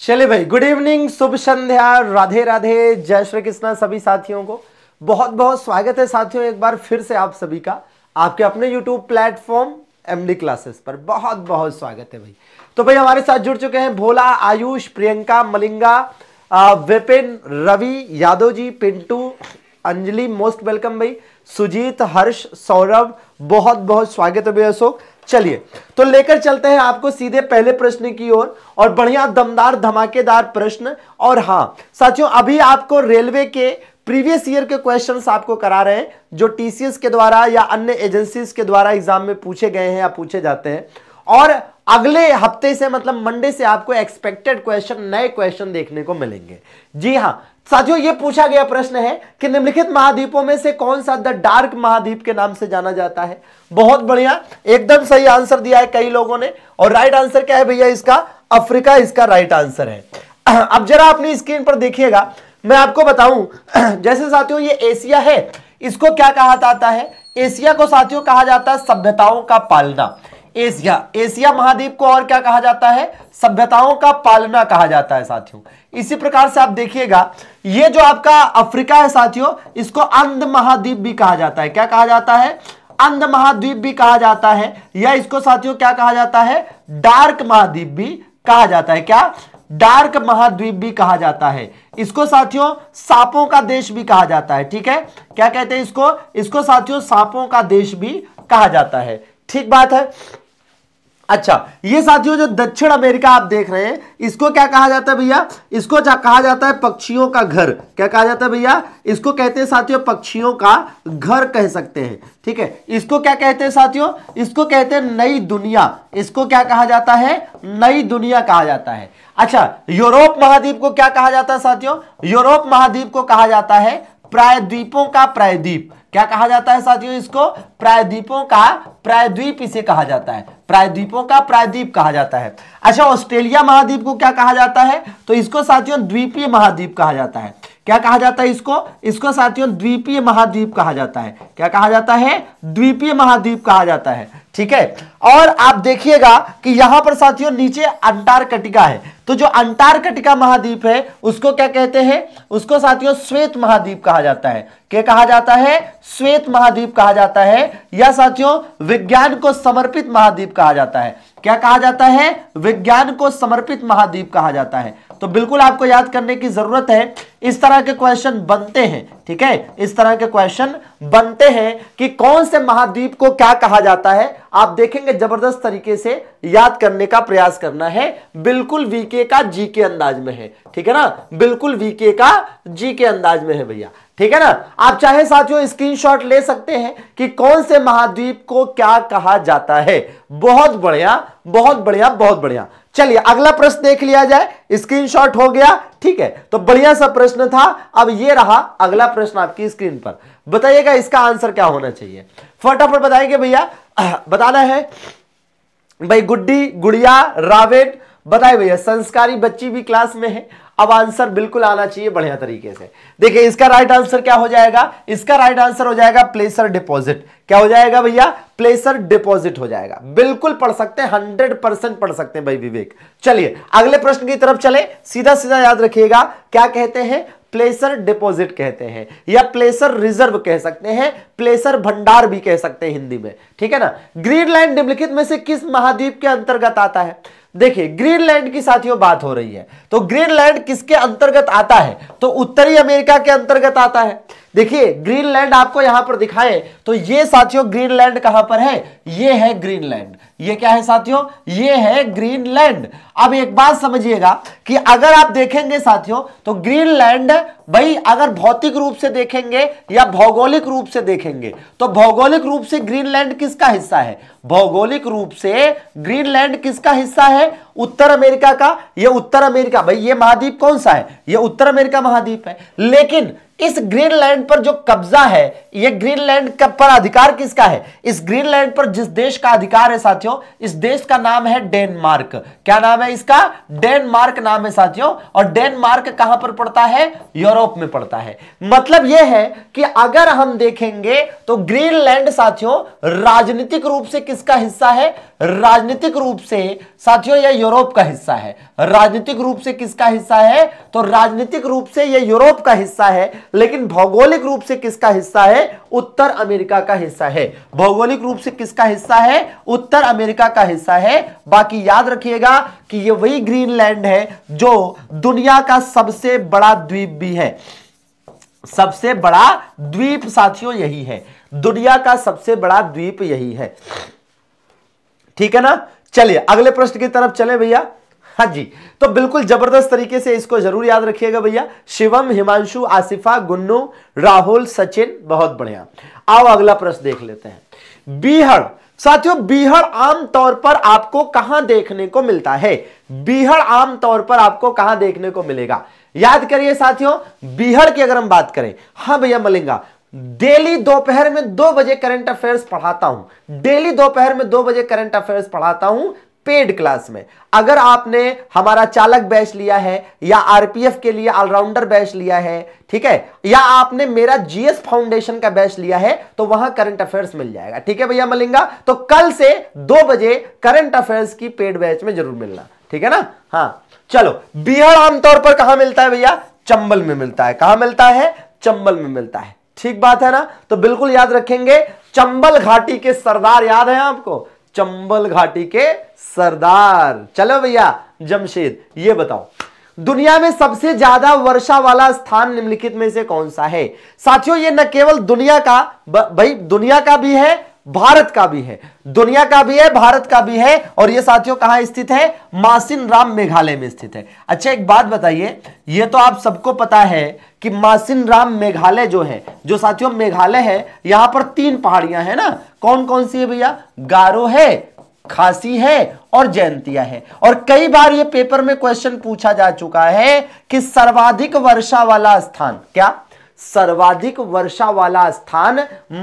चले भाई good evening शुभ संध्या राधे राधे जय श्री कृष्णा सभी साथियों को बहुत बहुत स्वागत है साथियों एक बार फिर से आप सभी का आपके अपने यूट्यूब प्लेटफॉर्म एमडी क्लासेस पर बहुत बहुत स्वागत है भाई तो भाई हमारे साथ जुड़ चुके हैं भोला आयुष प्रियंका मलिंगा विपिन रवि यादव जी पिंटू अंजलि मोस्ट वेलकम भाई सुजीत हर्ष सौरभ बहुत बहुत स्वागत है भाई अशोक चलिए तो लेकर चलते हैं आपको सीधे पहले प्रश्न की ओर और, और बढ़िया दमदार धमाकेदार प्रश्न और हाँ साथियों अभी आपको रेलवे के प्रीवियस ईयर के क्वेश्चंस आपको करा रहे हैं जो टीसीएस के द्वारा या अन्य एजेंसीज के द्वारा एग्जाम में पूछे गए हैं या पूछे जाते हैं और अगले हफ्ते से मतलब मंडे से आपको एक्सपेक्टेड क्वेश्चन नए क्वेश्चन देखने को मिलेंगे जी हाँ साथियों ये पूछा गया प्रश्न है कि निम्नलिखित महाद्वीपों में से कौन सा द डार्क महाद्वीप के नाम से जाना जाता है बहुत बढ़िया एकदम सही आंसर दिया है कई लोगों ने और राइट आंसर क्या है भैया इसका अफ्रीका इसका राइट आंसर है अब जरा अपनी स्क्रीन पर देखिएगा मैं आपको बताऊं जैसे साथियों ये एशिया है इसको क्या कहा जाता है एशिया को साथियों कहा जाता है सभ्यताओं का पालना एशिया एशिया महाद्वीप को और क्या कहा जाता है सभ्यताओं का पालना कहा जाता है साथियों इसी प्रकार से आप देखिएगा ये जो आपका अफ्रीका है साथियों इसको अंध महाद्वीप भी कहा जाता है क्या कहा जाता है अंध महाद्वीप भी कहा जाता है या इसको साथियों क्या कहा जाता है डार्क महाद्वीप भी कहा जाता है क्या डार्क महाद्वीप भी कहा जाता है इसको साथियों सांपों का देश भी कहा जाता है ठीक है क्या कहते हैं इसको इसको साथियों सांपों का देश भी कहा जाता है ठीक बात है अच्छा ये साथियों जो दक्षिण अमेरिका आप देख रहे हैं इसको क्या कहा जाता है भैया इसको कहा जाता है पक्षियों का घर क्या कहा जाता है भैया इसको कहते हैं साथियों पक्षियों का घर कह सकते हैं ठीक है इसको क्या कहते हैं साथियों इसको कहते हैं नई दुनिया इसको क्या कहा जाता है नई दुनिया कहा जाता है अच्छा यूरोप महाद्वीप को क्या कहा जाता है साथियों यूरोप महाद्वीप को कहा जाता है प्रायद्वीपों का प्रायद्वीप क्या कहा जाता है साथियों इसको प्रायद्वीपों का प्रायद्वीप इसे कहा जाता है प्रायद्वीपों का प्रायद्वीप कहा जाता है अच्छा ऑस्ट्रेलिया महाद्वीप को क्या कहा जाता है तो इसको साथियों द्वीपीय महाद्वीप कहा जाता है क्या कहा जाता है इसको इसको साथियों द्वीपीय महाद्वीप कहा जाता है क्या कहा जाता है द्वीपीय महाद्वीप कहा जाता है ठीक है और आप देखिएगा कि यहां पर साथियों नीचे अंटार्कटिका है तो जो अंटार्कटिका महाद्वीप है उसको क्या कहते हैं उसको साथियों श्वेत महाद्वीप कहा जाता है क्या कहा जाता है श्वेत महाद्वीप कहा जाता है या साथियों विज्ञान को समर्पित महाद्वीप कहा जाता है क्या कहा जाता है विज्ञान को समर्पित महाद्वीप कहा जाता है तो बिल्कुल आपको याद करने की जरूरत है इस तरह के क्वेश्चन बनते हैं ठीक है इस तरह के क्वेश्चन बनते हैं कि कौन से महाद्वीप को क्या कहा जाता है आप देखेंगे जबरदस्त तरीके से याद करने का प्रयास करना है बिल्कुल वीके का जी के अंदाज में है ठीक है ना बिल्कुल वीके का जी के अंदाज में है भैया ठीक है ना आप चाहे साथियों स्क्रीनशॉट ले सकते हैं कि कौन से महाद्वीप को क्या कहा जाता है बहुत बढ़िया बहुत बढ़िया बहुत बढ़िया चलिए अगला प्रश्न देख लिया जाए स्क्रीनशॉट हो गया ठीक है तो बढ़िया सा प्रश्न था अब ये रहा अगला प्रश्न आपकी स्क्रीन पर बताइएगा इसका आंसर क्या होना चाहिए फटाफट बताएंगे भैया बताना है भाई गुड्डी गुड़िया रावेन बताए भैया संस्कारी बच्ची भी क्लास में है अब आंसर बिल्कुल आना चाहिए बढ़िया तरीके से देखिए इसका राइट आंसर क्या हो जाएगा इसका राइट आंसर हो जाएगा प्लेसर डिपॉजिट क्या हो जाएगा भैया प्लेसर डिपॉजिट हो जाएगा बिल्कुल पढ़ सकते हैं हंड्रेड परसेंट पढ़ सकते हैं भाई विवेक चलिए अगले प्रश्न की तरफ चले सीधा सीधा याद रखिएगा क्या कहते हैं प्लेसर डिपॉजिट कहते हैं या प्लेसर रिजर्व कह सकते हैं प्लेसर भंडार भी कह सकते हैं हिंदी में ठीक है ना ग्रीनलैंड निम्नलिखित में से किस महाद्वीप के अंतर्गत आता है देखिए ग्रीनलैंड की साथियों बात हो रही है तो ग्रीनलैंड किसके अंतर्गत आता है तो उत्तरी अमेरिका के अंतर्गत आता है देखिए ग्रीनलैंड आपको यहां पर दिखाए तो ये साथियों ग्रीनलैंड कहां पर है ये है ग्रीनलैंड ये क्या है साथियों ये है ग्रीनलैंड अब एक बात समझिएगा कि अगर आप देखेंगे साथियों तो ग्रीनलैंड भाई अगर भौतिक रूप से देखेंगे या भौगोलिक रूप से देखेंगे तो भौगोलिक रूप से ग्रीनलैंड किसका हिस्सा है भौगोलिक रूप से ग्रीनलैंड किसका हिस्सा है उत्तर अमेरिका का यह उत्तर अमेरिका भाई ये महाद्वीप कौन सा है यह उत्तर अमेरिका महाद्वीप है लेकिन इस ग्रीनलैंड पर जो कब्जा है यह ग्रीनलैंड पर अधिकार किसका है इस ग्रीनलैंड पर जिस देश का अधिकार है साथियों इस देश का नाम है डेनमार्क क्या नाम है इसका डेनमार्क नाम है साथियों और डेनमार्क कहां पर पड़ता है यूरोप में पड़ता है मतलब यह है कि अगर हम देखेंगे तो ग्रीनलैंड साथियों राजनीतिक रूप से किसका हिस्सा है राजनीतिक रूप से साथियों यह यूरोप का हिस्सा है राजनीतिक रूप से किसका हिस्सा है तो राजनीतिक रूप से यह यूरोप का हिस्सा है लेकिन भौगोलिक रूप से किसका हिस्सा है उत्तर अमेरिका का हिस्सा है भौगोलिक रूप से किसका हिस्सा है उत्तर अमेरिका का हिस्सा है बाकी याद रखिएगा कि ये वही ग्रीनलैंड है जो दुनिया का सबसे बड़ा द्वीप भी है सबसे बड़ा द्वीप साथियों यही है दुनिया का सबसे बड़ा द्वीप यही है ठीक है ना चलिए अगले प्रश्न की तरफ चले भैया हाँ जी तो बिल्कुल जबरदस्त तरीके से इसको जरूर याद रखिएगा भैया शिवम हिमांशु आसिफा गुन्नू राहुल सचिन बहुत बढ़िया आओ अगला प्रश्न देख लेते हैं बीहड़ साथियों बीहड़ आमतौर पर आपको कहां देखने को मिलता है बीहड़ आमतौर पर आपको कहां देखने को मिलेगा याद करिए साथियों बीहड़ की अगर हम बात करें हाँ भैया मलिंगा डेली दोपहर में दो बजे करंट अफेयर्स पढ़ाता हूं डेली दोपहर में दो बजे करंट अफेयर्स पढ़ाता हूं पेड क्लास में अगर आपने हमारा चालक बैच लिया है या आरपीएफ के लिए ऑलराउंडर बैच लिया है ठीक है या आपने मेरा जीएस फाउंडेशन का बैच लिया है तो वहां करंट अफेयर्स मिल जाएगा ठीक है भैया मलिंगा तो कल से दो बजे करंट अफेयर्स की पेड बैच में जरूर मिलना ठीक है ना हाँ चलो बिहार आमतौर पर कहा मिलता है भैया चंबल में मिलता है कहा मिलता है चंबल में मिलता है ठीक बात है ना तो बिल्कुल याद रखेंगे चंबल घाटी के सरदार याद है आपको चंबल घाटी के सरदार चलो भैया जमशेद ये बताओ दुनिया में सबसे ज्यादा वर्षा वाला स्थान निम्नलिखित में से कौन सा है साथियों ये न केवल दुनिया का भाई दुनिया का भी है भारत का भी है दुनिया का भी है भारत का भी है और ये साथियों कहां स्थित है मासिन राम मेघालय में स्थित है अच्छा एक बात बताइए ये तो आप सबको पता है कि मासिन राम मेघालय जो है जो साथियों मेघालय है यहां पर तीन पहाड़ियां हैं ना कौन कौन सी है भैया गारो है खासी है और जयंतिया है और कई बार ये पेपर में क्वेश्चन पूछा जा चुका है कि सर्वाधिक वर्षा वाला स्थान क्या सर्वाधिक वर्षा वाला स्थान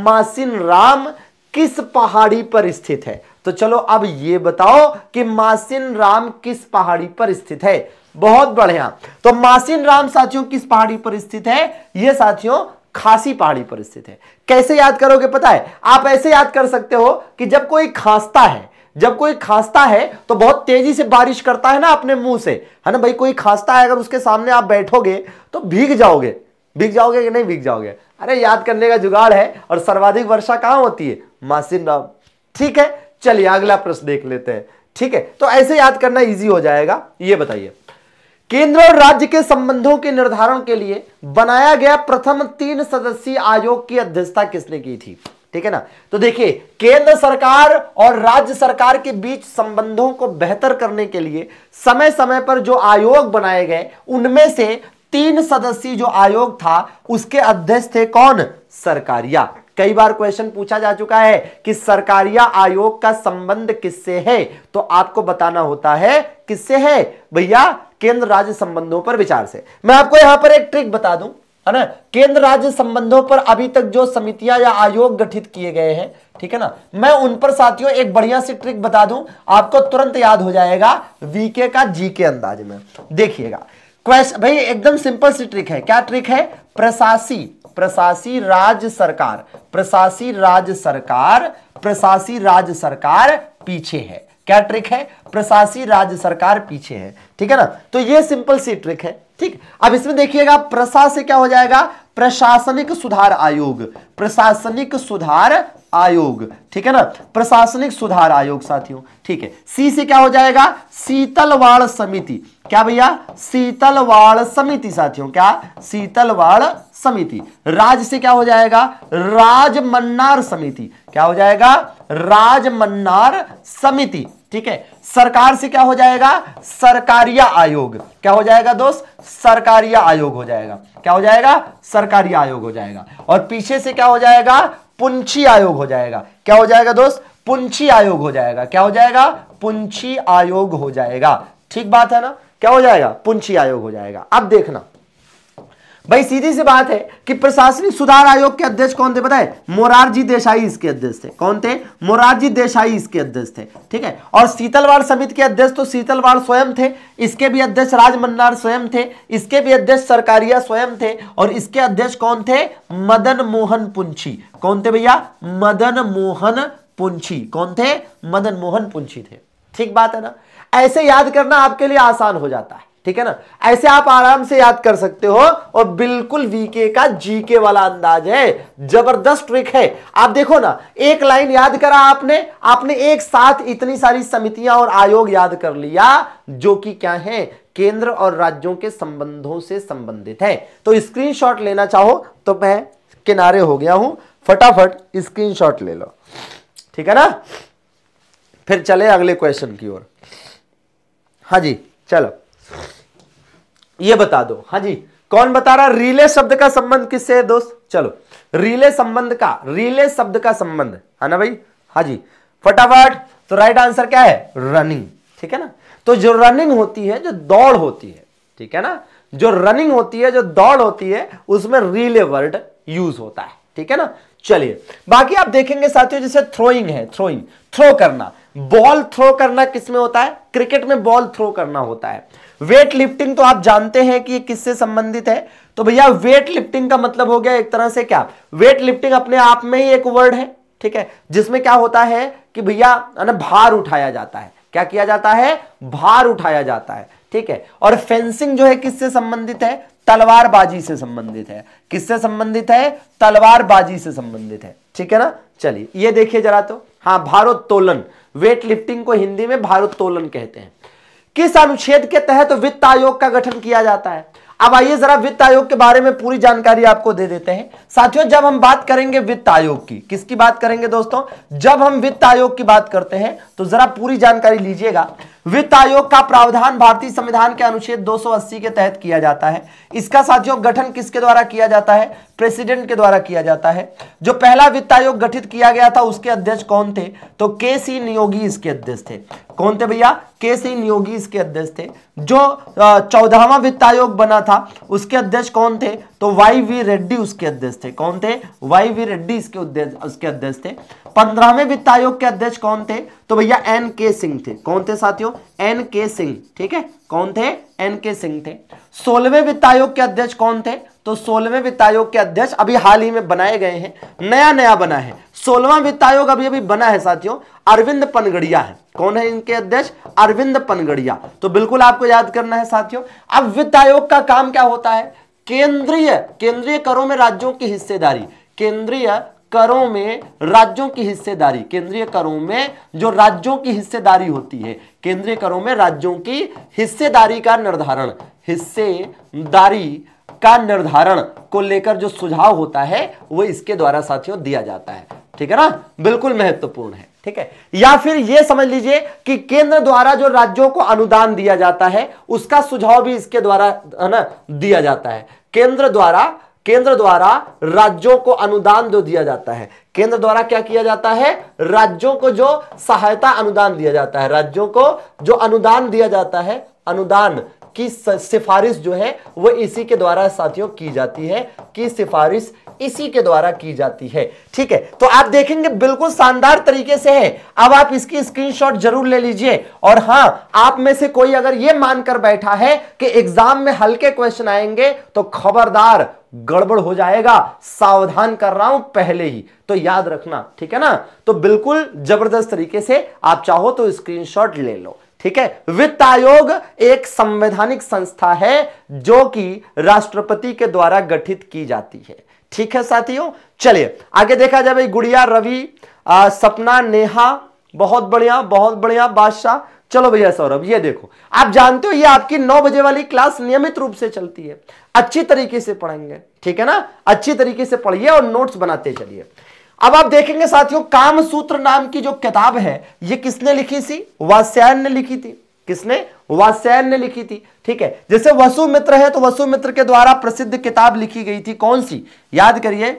मासिन राम किस पहाड़ी पर स्थित है तो चलो अब ये बताओ कि मासिन राम किस पहाड़ी पर स्थित है बहुत बढ़िया तो मासिन राम साथियों किस पहाड़ी पर स्थित है यह साथियों खासी पहाड़ी पर स्थित है कैसे याद करोगे पता है आप ऐसे याद कर सकते हो कि जब कोई खांसता है जब कोई खांसता है तो बहुत तेजी से बारिश करता है ना अपने मुंह से है ना भाई कोई खांसता है अगर उसके सामने आप बैठोगे तो भीग जाओगे भीग जाओगे कि नहीं भीग जाओगे अरे याद करने का जुगाड़ है और सर्वाधिक वर्षा कहाँ होती है मासिन राम ठीक है चलिए अगला प्रश्न देख लेते हैं ठीक है तो ऐसे याद करना इजी हो जाएगा ये बताइए केंद्र और राज्य के संबंधों के निर्धारण के लिए बनाया गया प्रथम तीन सदस्यीय आयोग की अध्यक्षता किसने की थी ठीक है ना तो देखिए केंद्र सरकार और राज्य सरकार के बीच संबंधों को बेहतर करने के लिए समय समय पर जो आयोग बनाए गए उनमें से तीन सदस्यीय जो आयोग था उसके अध्यक्ष थे कौन सरकारिया कई बार क्वेश्चन पूछा जा चुका है कि सरकारिया आयोग का संबंध किससे है तो आपको बताना होता है किससे है भैया केंद्र राज्य संबंधों पर विचार से मैं आपको यहां पर एक ट्रिक बता दूं है ना केंद्र राज्य संबंधों पर अभी तक जो समितियां या आयोग गठित किए गए हैं ठीक है ना मैं उन पर साथियों एक बढ़िया सी ट्रिक बता दूं आपको तुरंत याद हो जाएगा वीके का जी के अंदाज में देखिएगा क्वेश्चन भाई एकदम सिंपल सी ट्रिक है क्या ट्रिक है प्रशासी प्रशासी राज्य सरकार प्रशासी राज्य सरकार प्रशासी राज्य सरकार पीछे है क्या ट्रिक है प्रशासी राज्य सरकार पीछे है ठीक है ना तो ये सिंपल सी ट्रिक है ठीक अब इसमें देखिएगा प्रशा से क्या हो जाएगा प्रशासनिक सुधार आयोग प्रशासनिक सुधार आयोग ठीक है ना प्रशासनिक सुधार आयोग साथियों ठीक है सी से क्या हो जाएगा शीतलवाड़ समिति क्या भैया शीतलवाड़ समिति साथियों क्या शीतलवाड़ समिति राज से क्या हो जाएगा राजमन्नार समिति क्या हो जाएगा राजमन्नार समिति ठीक है सरकार से क्या हो जाएगा सरकारिया आयोग क्या हो जाएगा दोस्त सरकारिया आयोग हो जाएगा क्या हो जाएगा सरकारिया आयोग हो जाएगा और पीछे से क्या हो जाएगा पुंछी आयोग हो जाएगा क्या हो जाएगा दोस्त पुंछी आयोग हो जाएगा क्या हो जाएगा पुंछी आयोग हो जाएगा ठीक बात है ना क्या हो जाएगा पुंछी आयोग हो जाएगा अब देखना भाई सीधी सी बात है कि प्रशासनिक सुधार आयोग के अध्यक्ष कौन थे बताए मोरारजी देसाई इसके अध्यक्ष थे कौन थे मोरारजी देसाई इसके अध्यक्ष थे ठीक है और शीतलवाड़ समिति के अध्यक्ष तो शीतलवाड़ स्वयं थे इसके भी अध्यक्ष राजमन्नार स्वयं थे इसके भी अध्यक्ष सरकारिया स्वयं थे और इसके अध्यक्ष कौन थे मदन मोहन पुंछी कौन थे भैया मदन मोहन पुंछी कौन थे मदन मोहन पुंछी थे ठीक बात है ना ऐसे याद करना आपके लिए आसान हो जाता है ठीक है ना ऐसे आप आराम से याद कर सकते हो और बिल्कुल वीके का जीके वाला अंदाज है जबरदस्त ट्रिक है आप देखो ना एक लाइन याद करा आपने आपने एक साथ इतनी सारी समितियां और आयोग याद कर लिया जो कि क्या है केंद्र और राज्यों के संबंधों से संबंधित है तो स्क्रीनशॉट लेना चाहो तो मैं किनारे हो गया हूं फटाफट स्क्रीन ले लो ठीक है ना फिर चले अगले क्वेश्चन की ओर हाँ जी चलो ये बता दो हाँ जी कौन बता रहा रिले शब्द का संबंध किससे है दोस्त चलो रिले संबंध का रिले शब्द का संबंध है ना भाई हाँ जी फटाफट तो राइट आंसर क्या है रनिंग ठीक है ना तो जो रनिंग होती है जो दौड़ होती है ठीक है ना जो रनिंग होती है जो दौड़ होती है उसमें रिले वर्ड यूज होता है ठीक है ना चलिए बाकी आप देखेंगे साथियों जैसे थ्रोइंग है थ्रोइंग थ्रो करना बॉल थ्रो करना किसमें होता है क्रिकेट में बॉल थ्रो करना होता है वेट लिफ्टिंग तो आप जानते हैं कि किससे संबंधित है तो भैया वेट लिफ्टिंग का मतलब हो गया एक तरह से क्या वेट लिफ्टिंग अपने आप में ही एक वर्ड है ठीक है जिसमें क्या होता है कि भैया भार उठाया जाता है क्या किया जाता है भार उठाया जाता है ठीक है और फेंसिंग जो है किससे संबंधित है तलवारबाजी से संबंधित है किससे संबंधित है तलवारबाजी से संबंधित है ठीक है ना चलिए ये देखिए जरा तो हाँ भारोत्तोलन वेट लिफ्टिंग को हिंदी में भारोत्तोलन कहते हैं किस अनुच्छेद के तहत तो वित्त आयोग का गठन किया जाता है अब आइए जरा वित्त आयोग के बारे में पूरी जानकारी आपको दे देते हैं साथियों जब हम बात करेंगे वित्त आयोग की किसकी बात करेंगे दोस्तों जब हम वित्त आयोग की बात करते हैं तो जरा पूरी जानकारी लीजिएगा वित्त आयोग का प्रावधान भारतीय संविधान के अनुच्छेद 280 के तहत किया जाता है इसका साथियों गठन किसके द्वारा किया जाता है प्रेसिडेंट के द्वारा किया जाता है जो पहला वित्त आयोग गठित किया गया था उसके अध्यक्ष कौन थे तो के सी नियोगी इसके अध्यक्ष थे कौन थे भैया के सी नियोगी इसके अध्यक्ष थे जो चौदहवा वित्त आयोग बना था उसके अध्यक्ष कौन थे तो वाई वी रेड्डी उसके अध्यक्ष थे कौन थे वाई वी रेड्डी इसके उसके अध्यक्ष थे पंद्रहवें वित्त आयोग के अध्यक्ष कौन थे तो भैया एन के सिंह थे कौन थे साथियों एन के सिंह ठीक है कौन थे एन के सिंह थे सोलहवें वित्त आयोग के अध्यक्ष कौन थे तो सोलहवें वित्त आयोग के अध्यक्ष अभी हाल ही में बनाए गए हैं नया नया बना है सोलवा वित्त आयोग अभी अभी बना है साथियों अरविंद पनगड़िया है कौन है इनके अध्यक्ष अरविंद पनगड़िया तो बिल्कुल आपको याद करना है साथियों अब वित्त आयोग का काम क्या होता है केंद्रीय केंद्रीय करों में राज्यों की हिस्सेदारी केंद्रीय करों में राज्यों की हिस्सेदारी केंद्रीय करों में जो राज्यों की हिस्सेदारी होती है केंद्रीय करों में राज्यों की हिस्सेदारी का निर्धारण हिस्सेदारी का निर्धारण को लेकर जो सुझाव होता है वो इसके द्वारा साथियों दिया जाता है ठीक है ना बिल्कुल महत्वपूर्ण है ठीक है या फिर यह समझ लीजिए कि केंद्र द्वारा जो राज्यों को अनुदान दिया जाता है उसका सुझाव भी इसके द्वारा है ना दिया जाता है केंद्र द्वारा केंद्र द्वारा राज्यों को अनुदान जो दिया जाता है केंद्र द्वारा क्या किया जाता है राज्यों को जो सहायता अनुदान दिया जाता है राज्यों को जो अनुदान दिया जाता है अनुदान की सिफारिश जो है वो इसी के द्वारा साथियों की जाती है कि सिफारिश इसी के द्वारा की जाती है ठीक है तो आप देखेंगे बिल्कुल शानदार तरीके से है अब आप इसकी स्क्रीनशॉट जरूर ले लीजिए और हां आप में से कोई अगर यह मानकर बैठा है कि एग्जाम में हल्के क्वेश्चन आएंगे तो खबरदार गड़बड़ हो जाएगा सावधान कर रहा हूं पहले ही तो याद रखना ठीक है ना तो बिल्कुल जबरदस्त तरीके से आप चाहो तो स्क्रीनशॉट ले लो ठीक है वित्त आयोग एक संवैधानिक संस्था है जो कि राष्ट्रपति के द्वारा गठित की जाती है ठीक है साथियों चलिए आगे देखा जाए भाई गुड़िया रवि सपना नेहा बहुत बढ़िया बहुत बढ़िया बादशाह चलो भैया सौरभ ये देखो आप जानते हो ये आपकी नौ बजे वाली क्लास नियमित रूप से चलती है अच्छी तरीके से पढ़ेंगे ठीक है ना अच्छी तरीके से पढ़िए और नोट्स बनाते चलिए अब आप देखेंगे साथियों काम सूत्र नाम की जो किताब है ये किसने लिखी थी वास्यान ने लिखी थी किसने वासैन ने लिखी थी ठीक है जैसे वसुमित्र है तो वसुमित्र के द्वारा प्रसिद्ध किताब लिखी गई थी कौन सी याद करिए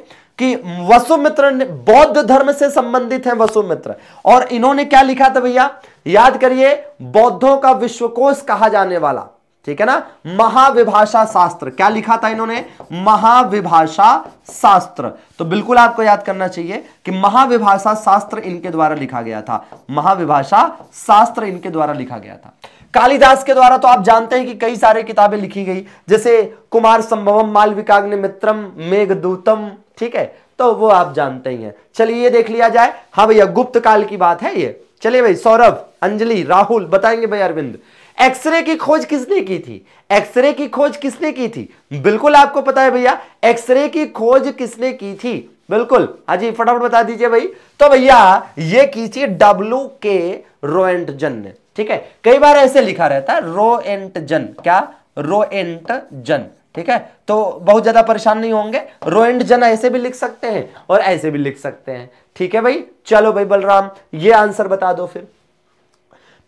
कि वसुमित्र बौद्ध धर्म से संबंधित है वसुमित्र और इन्होंने क्या लिखा था भैया याद करिए बौद्धों का विश्वकोश कहा जाने वाला ठीक है ना महाविभाषा शास्त्र क्या लिखा था इन्होंने महाविभाषा शास्त्र तो बिल्कुल आपको याद करना चाहिए कि महाविभाषा शास्त्र इनके द्वारा लिखा गया था महाविभाषा शास्त्र इनके द्वारा लिखा गया था कालिदास के द्वारा तो आप जानते हैं कि कई सारे किताबें लिखी गई जैसे कुमार संभवम मालविकाग्नि मित्रम मेघदूतम ठीक है तो वो आप जानते ही हैं चलिए ये देख लिया जाए हाँ भैया गुप्त काल की बात है ये चलिए भाई सौरभ अंजलि राहुल बताएंगे भाई अरविंद एक्सरे की खोज किसने की थी एक्सरे की खोज किसने की थी बिल्कुल आपको पता है भैया एक्सरे की खोज किसने की थी बिल्कुल हाँ जी फटाफट बता दीजिए भाई तो भैया ये की थी डब्ल्यू के रोएंटजन ने ठीक है कई बार ऐसे लिखा रहता है रोएंटजन क्या रोएंटजन ठीक है तो बहुत ज्यादा परेशान नहीं होंगे रोएंट जन ऐसे भी लिख सकते हैं और ऐसे भी लिख सकते हैं ठीक है भाई चलो भाई बलराम ये आंसर बता दो फिर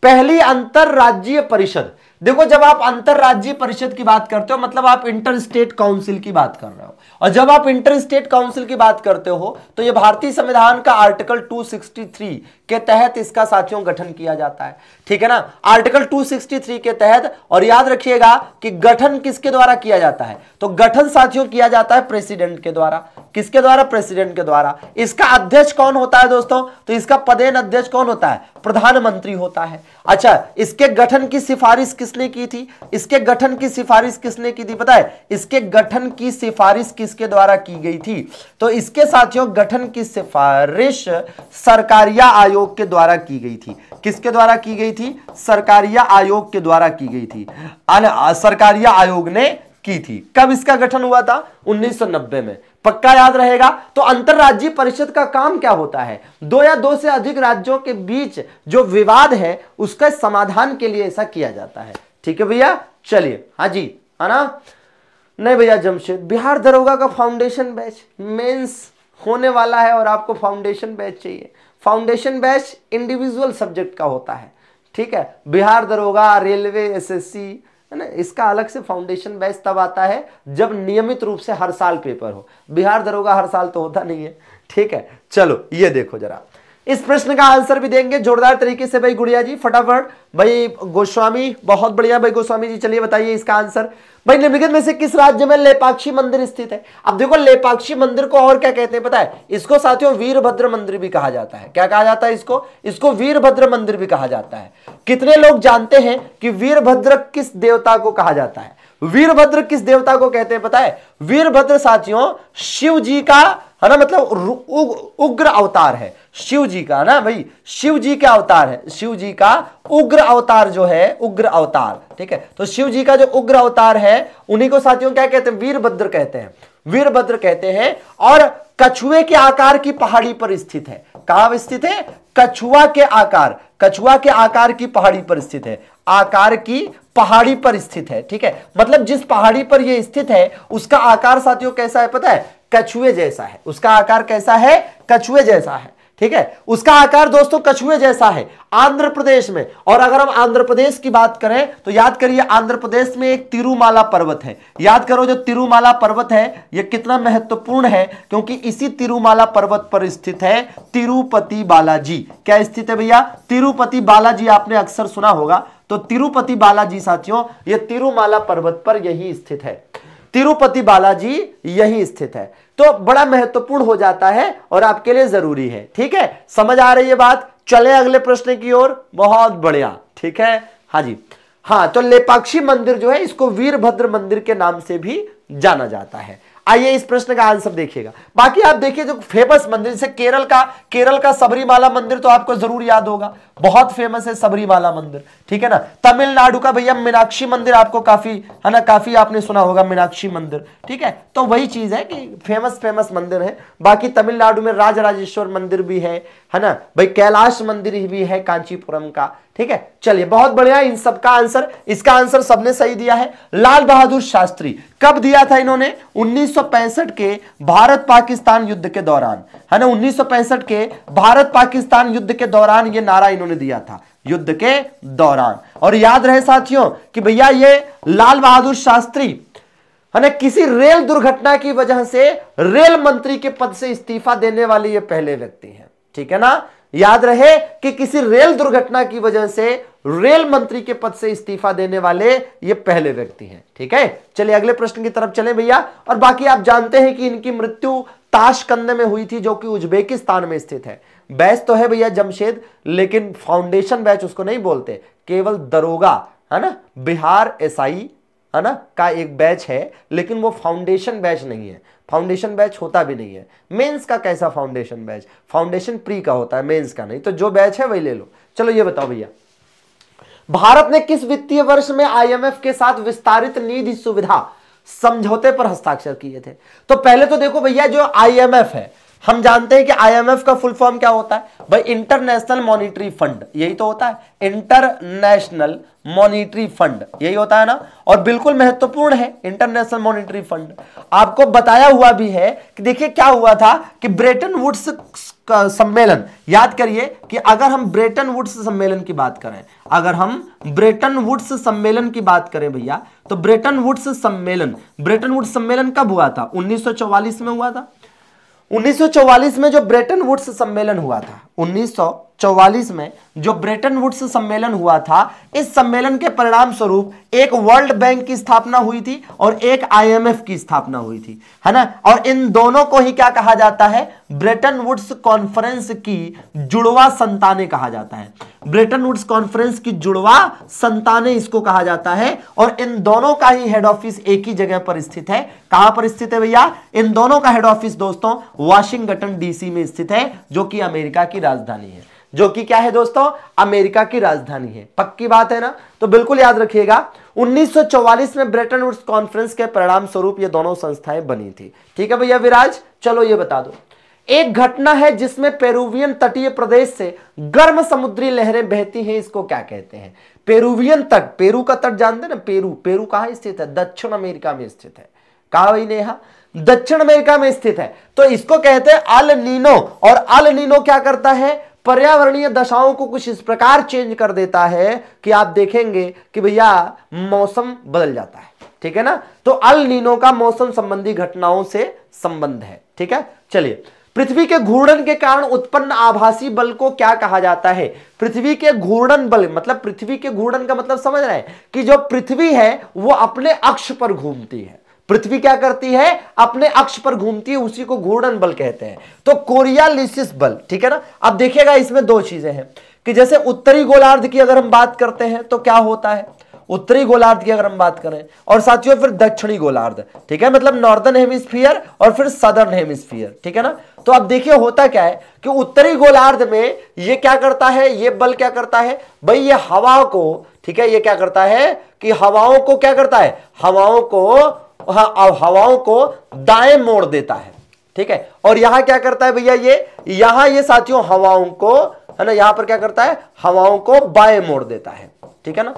पहली अंतरराज्यीय परिषद देखो जब आप अंतरराज्यीय परिषद की बात करते हो मतलब आप इंटर स्टेट काउंसिल की बात कर रहे हो और जब आप इंटर स्टेट काउंसिल की बात करते हो तो यह भारतीय संविधान का आर्टिकल 263 के तहत इसका साथियों गठन किया जाता है ठीक है ना आर्टिकल 263 के तहत और याद रखिएगा कि गठन किसके द्वारा किया जाता है तो गठन साथियों किया जाता है प्रेसिडेंट के द्वारा किसके द्वारा प्रेसिडेंट के द्वारा इसका अध्यक्ष कौन होता है दोस्तों तो इसका पदेन अध्यक्ष कौन होता है प्रधानमंत्री होता है अच्छा इसके गठन की सिफारिश किसने की थी इसके गठन की सिफारिश किसने की थी पता है इसके गठन की सिफारिश किसके द्वारा की गई थी तो इसके साथियों गठन की सिफारिश सरकारिया आयोग आयोग के द्वारा की गई थी किसके द्वारा की गई थी सरकारिया आयोग के द्वारा की गई थी सरकारिया आयोग ने की थी कब इसका गठन हुआ था 1990 में पक्का याद रहेगा तो अंतरराज्यीय परिषद का काम क्या होता है दो या दो से अधिक राज्यों के बीच जो विवाद है उसका समाधान के लिए ऐसा किया जाता है ठीक है भैया चलिए हाँ जी है ना नहीं भैया जमशेद बिहार दरोगा का फाउंडेशन बैच मेंस होने वाला है और आपको फाउंडेशन बैच चाहिए फाउंडेशन बैच इंडिविजुअल सब्जेक्ट का होता है ठीक है बिहार दरोगा रेलवे एसएससी है ना इसका अलग से फाउंडेशन बैच तब आता है जब नियमित रूप से हर साल पेपर हो बिहार दरोगा हर साल तो होता नहीं है ठीक है चलो ये देखो जरा इस प्रश्न का आंसर भी देंगे जोरदार तरीके से भाई गुड़िया जी फटाफट भाई गोस्वामी बहुत बढ़िया भाई गोस्वामी जी चलिए बताइए इसका आंसर भाई निम्नलिखित में से किस राज्य में लेपाक्षी मंदिर स्थित है अब देखो लेपाक्षी मंदिर को और क्या कहते हैं पता है इसको साथियों वीरभद्र मंदिर भी कहा जाता है क्या कहा जाता है इसको इसको वीरभद्र मंदिर भी कहा जाता है कितने लोग जानते हैं कि वीरभद्र किस देवता को कहा जाता है वीरभद्र किस देवता को कहते हैं पता है वीरभद्र साथियों शिव जी का है ना मतलब उग्र अवतार है शिव जी का ना भाई शिव जी का अवतार है शिव जी का उग्र अवतार जो है उग्र अवतार ठीक है तो शिव जी का जो उग्र अवतार है उन्हीं को साथियों क्या कहते हैं वीरभद्र कहते हैं वीरभद्र कहते हैं और कछुए के आकार की पहाड़ी पर स्थित है कहा स्थित है कछुआ के आकार कछुआ के आकार की पहाड़ी पर स्थित है आकार की पहाड़ी पर स्थित है ठीक है मतलब जिस पहाड़ी पर यह स्थित है उसका आकार साथियों कैसा है पता है कछुए जैसा है उसका आकार कैसा है कछुए जैसा है ठीक है उसका आकार दोस्तों कछुए जैसा है आंध्र प्रदेश में और अगर हम आंध्र प्रदेश की बात करें तो याद करिए आंध्र प्रदेश में एक तिरुमाला पर्वत है याद करो जो तिरुमाला पर्वत है यह कितना महत्वपूर्ण है क्योंकि इसी तिरुमाला पर्वत पर स्थित है तिरुपति बालाजी क्या स्थित है भैया तिरुपति बालाजी आपने अक्सर सुना होगा तो तिरुपति बालाजी साथियों ये तिरुमाला पर्वत पर यही स्थित है तिरुपति बालाजी यहीं स्थित है तो बड़ा महत्वपूर्ण हो जाता है और आपके लिए जरूरी है ठीक है समझ आ रही है बात चले अगले प्रश्न की ओर बहुत बढ़िया ठीक है हाँ जी हाँ तो लेपाक्षी मंदिर जो है इसको वीरभद्र मंदिर के नाम से भी जाना जाता है आइए इस प्रश्न का आंसर देखिएगा बाकी आप देखिए जो फेमस मंदिर जैसे केरल का केरल का सबरीमाला मंदिर तो आपको जरूर याद होगा बहुत फेमस है सबरीमाला मंदिर ठीक है ना तमिलनाडु का भैया मीनाक्षी मंदिर आपको काफी है ना काफी आपने सुना होगा मीनाक्षी मंदिर ठीक है तो वही चीज है कि फेमस फेमस मंदिर है बाकी तमिलनाडु में राजराजेश्वर मंदिर भी है है ना भाई कैलाश मंदिर भी है कांचीपुरम का ठीक है चलिए बहुत बढ़िया इन सबका आंसर इसका आंसर सबने सही दिया है लाल बहादुर शास्त्री कब दिया था इन्होंने 1965 के भारत पाकिस्तान युद्ध के दौरान है ना 1965 के भारत पाकिस्तान युद्ध के दौरान ये नारा इन्होंने दिया था युद्ध के दौरान और याद रहे साथियों कि भैया ये लाल बहादुर शास्त्री है ना किसी रेल दुर्घटना की वजह से रेल मंत्री के पद से इस्तीफा देने वाले ये पहले व्यक्ति हैं ठीक है ना याद रहे कि किसी रेल दुर्घटना की वजह से रेल मंत्री के पद से इस्तीफा देने वाले ये पहले व्यक्ति हैं ठीक है चलिए अगले प्रश्न की तरफ चले भैया और बाकी आप जानते हैं कि इनकी मृत्यु ताशकंद में हुई थी जो कि उज्बेकिस्तान में स्थित है बैच तो है भैया जमशेद लेकिन फाउंडेशन बैच उसको नहीं बोलते केवल दरोगा है ना बिहार एस है ना का एक बैच है लेकिन वो फाउंडेशन बैच नहीं है फाउंडेशन बैच होता भी नहीं है मेंस का कैसा फाउंडेशन बैच फाउंडेशन प्री का होता है मेंस का नहीं तो जो बैच है वही ले लो चलो ये बताओ भैया भारत ने किस वित्तीय वर्ष में आईएमएफ के साथ विस्तारित निधि सुविधा समझौते पर हस्ताक्षर किए थे तो पहले तो देखो भैया जो आईएमएफ है हम जानते हैं कि आईएमएफ का फुल फॉर्म क्या होता है भाई इंटरनेशनल मॉनिटरी फंड यही तो होता है इंटरनेशनल मॉनिटरी फंड यही होता है ना और बिल्कुल महत्वपूर्ण है इंटरनेशनल मॉनिटरी फंड आपको बताया हुआ भी है कि देखिए क्या हुआ था कि ब्रेटन वुड्स सम्मेलन याद करिए कि अगर हम ब्रेटन वुड्स सम्मेलन की बात करें अगर हम ब्रेटन वुड्स सम्मेलन की बात करें भैया तो ब्रेटन वुड्स सम्मेलन ब्रेटन वुड्स सम्मेलन कब हुआ था 1944 में हुआ था 1944 में जो ब्रेटन वुड्स सम्मेलन हुआ था 1944 में जो ब्रेटन वुड्स सम्मेलन हुआ था इस सम्मेलन के परिणाम स्वरूप एक वर्ल्ड बैंक की स्थापना हुई थी और एक आईएमएफ की स्थापना हुई थी है ना और इन दोनों को ही क्या कहा जाता है ब्रेटन वुड्स कॉन्फ्रेंस की जुड़वा संताने कहा जाता है ब्रेटन वुड्स कॉन्फ्रेंस की जुड़वा संताने इसको कहा जाता है और इन दोनों का ही हेड ऑफिस एक ही जगह पर स्थित है कहां पर स्थित है भैया इन दोनों का हेड ऑफिस दोस्तों वाशिंगटन डीसी में स्थित है जो कि अमेरिका की राजधानी है जो कि क्या है दोस्तों अमेरिका की राजधानी है पक्की बात है ना तो बिल्कुल याद रखिएगा 1944 में ब्रेटन वुड्स कॉन्फ्रेंस के परिणाम स्वरूप ये दोनों संस्थाएं बनी थी ठीक है भैया विराज चलो ये बता दो एक घटना है जिसमें पेरुवियन तटीय प्रदेश से गर्म समुद्री लहरें बहती हैं इसको क्या कहते हैं पेरुवियन तट पेरू का तट जानते ना पेरू पेरू कहा स्थित है दक्षिण अमेरिका में स्थित है कहा भाई नेहा दक्षिण अमेरिका में स्थित है तो इसको कहते हैं अल नीनो और अल नीनो क्या करता है पर्यावरणीय दशाओं को कुछ इस प्रकार चेंज कर देता है कि आप देखेंगे कि भैया मौसम बदल जाता है ठीक है ना तो अल नीनो का मौसम संबंधी घटनाओं से संबंध है ठीक है चलिए पृथ्वी के घूर्णन के कारण उत्पन्न आभासी बल को क्या कहा जाता है पृथ्वी के घूर्णन बल मतलब पृथ्वी के घूर्णन का मतलब समझ रहे हैं कि जो पृथ्वी है वो अपने अक्ष पर घूमती है पृथ्वी क्या करती है अपने अक्ष पर घूमती है उसी को घूर्णन बल कहते हैं तो कोरियालिसिस बल ठीक है ना अब देखिएगा इसमें दो चीजें हैं कि जैसे उत्तरी गोलार्ध की अगर हम बात करते हैं तो क्या होता है उत्तरी गोलार्ध की अगर हम बात करें और साथियों फिर दक्षिणी गोलार्ध ठीक है मतलब नॉर्दर्न हेमिस्फीयर और फिर सदर्न हेमिस्फीयर ठीक है ना तो अब देखिए होता क्या है कि उत्तरी गोलार्ध में ये क्या करता है ये बल क्या करता है भाई ये हवा को ठीक है ये क्या करता है कि हवाओं को क्या करता है हवाओं को हाँ, हवाओं को दाएं मोड़ देता है ठीक है और यहां क्या करता है भैया ये यहां ये साथियों हवाओं को है ना यहां पर क्या करता है हवाओं को बाएं मोड़ देता है ठीक है ना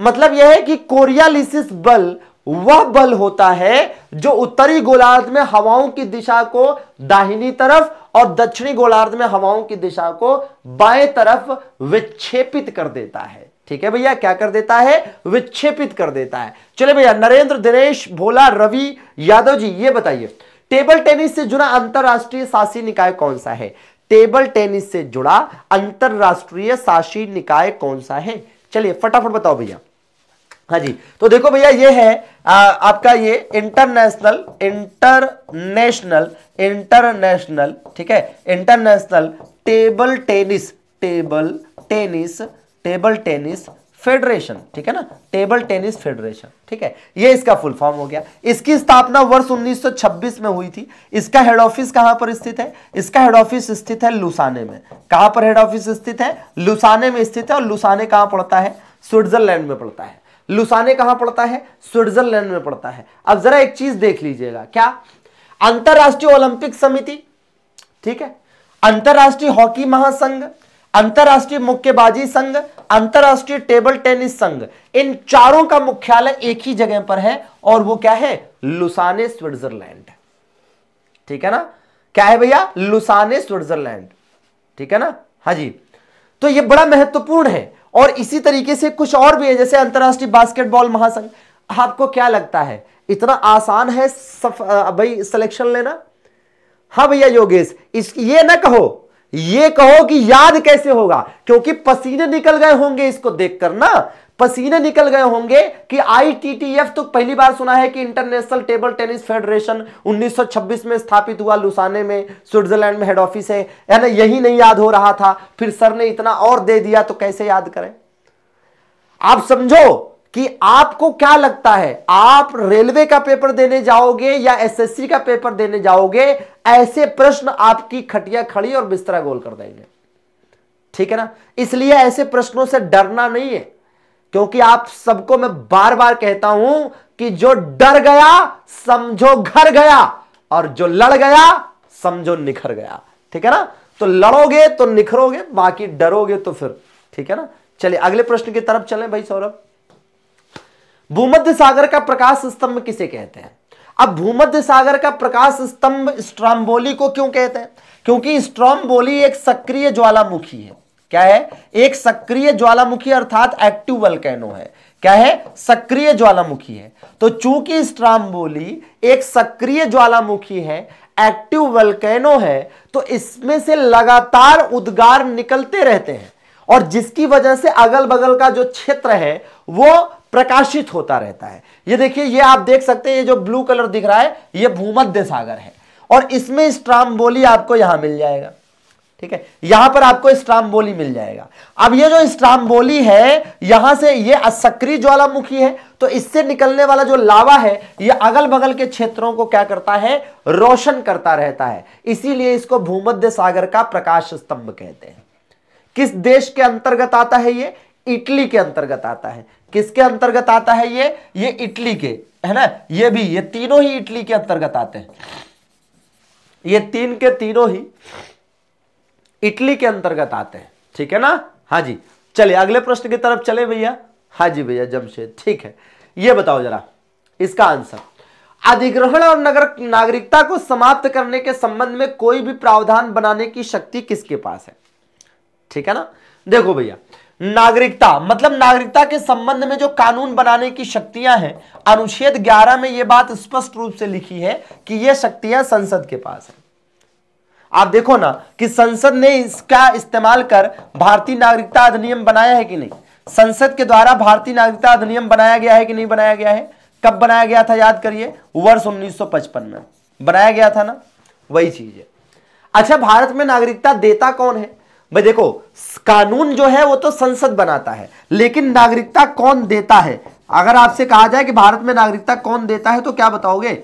मतलब यह है कि कोरियालिसिस बल वह बल होता है जो उत्तरी गोलार्ध में हवाओं की दिशा को दाहिनी तरफ और दक्षिणी गोलार्ध में हवाओं की दिशा को बाएं तरफ विक्षेपित कर देता है ठीक है भैया क्या कर देता है विक्षेपित कर देता है चले भैया नरेंद्र दिनेश भोला रवि यादव जी ये बताइए टेबल टेनिस से जुड़ा अंतरराष्ट्रीय शासी निकाय कौन सा है टेबल टेनिस से जुड़ा अंतरराष्ट्रीय शासी निकाय कौन सा है चलिए फटाफट बताओ भैया हाँ जी तो देखो भैया ये है आ, आपका ये इंटरनेशनल इंटरनेशनल इंटरनेशनल ठीक है international table tennis table tennis table tennis federation ठीक है ना टेबल टेनिस फेडरेशन ठीक है ये इसका फुल फॉर्म हो गया इसकी स्थापना वर्ष 1926 में हुई थी इसका हेड ऑफिस कहां पर स्थित है इसका हेड ऑफिस स्थित है लुसाने में कहां पर हेड ऑफिस स्थित है लुसाने में स्थित है और लुसाने कहां पड़ता है स्विट्जरलैंड में पड़ता है लुसाने कहां पड़ता है स्विट्जरलैंड में पड़ता है अब जरा एक चीज देख लीजिएगा क्या अंतरराष्ट्रीय ओलंपिक समिति ठीक है अंतरराष्ट्रीय हॉकी महासंघ अंतर्राष्ट्रीय मुक्केबाजी संघ अंतरराष्ट्रीय टेबल टेनिस संघ इन चारों का मुख्यालय एक ही जगह पर है और वो क्या है लुसाने स्विट्जरलैंड ठीक है ना क्या है भैया लुसाने स्विट्जरलैंड ठीक है ना हाँ जी तो ये बड़ा महत्वपूर्ण है और इसी तरीके से कुछ और भी है जैसे अंतरराष्ट्रीय बास्केटबॉल महासंघ आपको क्या लगता है इतना आसान है सफ भाई सिलेक्शन लेना हाँ भैया योगेश इस ये ना कहो ये कहो कि याद कैसे होगा क्योंकि पसीने निकल गए होंगे इसको देखकर ना पसीने निकल गए होंगे कि आईटीटीएफ तो पहली बार सुना है कि इंटरनेशनल टेबल टेनिस फेडरेशन 1926 में स्थापित हुआ लुसाने में स्विट्जरलैंड में हेड ऑफिस है या ना यही नहीं याद हो रहा था फिर सर ने इतना और दे दिया तो कैसे याद करें आप समझो कि आपको क्या लगता है आप रेलवे का पेपर देने जाओगे या एसएससी का पेपर देने जाओगे ऐसे प्रश्न आपकी खटिया खड़ी और बिस्तरा गोल कर देंगे ठीक है ना इसलिए ऐसे प्रश्नों से डरना नहीं है क्योंकि आप सबको मैं बार बार कहता हूं कि जो डर गया समझो घर गया और जो लड़ गया समझो निखर गया ठीक है ना तो लड़ोगे तो निखरोगे बाकी डरोगे तो फिर ठीक है ना चलिए अगले प्रश्न की तरफ चलें भाई सौरभ भूमध्य सागर का प्रकाश स्तंभ किसे कहते हैं अब भूमध्य सागर का प्रकाश स्तंभ स्ट्रॉम्बोली को क्यों कहते हैं क्योंकि स्ट्रॉम्बोली एक सक्रिय ज्वालामुखी है क्या है एक सक्रिय ज्वालामुखी अर्थात एक्टिव वल्केनो है क्या है सक्रिय ज्वालामुखी है तो चूंकि स्ट्रॉम्बोली एक सक्रिय ज्वालामुखी है एक्टिव वल्केनो है तो इसमें से लगातार उद्गार निकलते रहते हैं और जिसकी वजह से अगल बगल का जो क्षेत्र है वो प्रकाशित होता रहता है ये देखिए ये आप देख सकते हैं ये जो ब्लू कलर दिख रहा है ये भूमध्य सागर है और इसमें स्ट्राम्बोली आपको यहां मिल जाएगा ठीक है यहां पर आपको बोली मिल जाएगा अब ये जो बोली है यहां से ये असक्रिय ज्वालामुखी है तो इससे निकलने वाला जो लावा है ये अगल बगल के क्षेत्रों को क्या करता है रोशन करता रहता है इसीलिए इसको भूमध्य सागर का प्रकाश स्तंभ कहते हैं किस देश के अंतर्गत आता है ये इटली के अंतर्गत आता है किसके अंतर्गत आता है ये ये इटली के है ना ये भी ये तीनों ही इटली के अंतर्गत आते हैं ये तीन के तीनों ही इटली के अंतर्गत आते हैं ठीक है ना हाँ जी चलिए अगले प्रश्न की तरफ चले भैया हाँ जी भैया जमशेद ठीक है ये बताओ जरा इसका आंसर अधिग्रहण और नगर नागरिकता को समाप्त करने के संबंध में कोई भी प्रावधान बनाने की शक्ति किसके पास है ठीक है ना देखो भैया नागरिकता मतलब नागरिकता के संबंध में जो कानून बनाने की शक्तियां हैं अनुच्छेद 11 में यह बात स्पष्ट रूप से लिखी है कि यह शक्तियां संसद के पास है आप देखो ना कि संसद ने इसका इस्तेमाल कर भारतीय नागरिकता अधिनियम बनाया है कि नहीं संसद के द्वारा भारतीय नागरिकता अधिनियम बनाया गया है कि नहीं बनाया गया है कब बनाया गया था याद करिए वर्ष उन्नीस में बनाया गया था ना वही चीज है अच्छा भारत में नागरिकता देता कौन है भाई देखो कानून जो है वो तो संसद बनाता है लेकिन नागरिकता कौन देता है अगर आपसे कहा जाए कि भारत में नागरिकता कौन देता है तो क्या बताओगे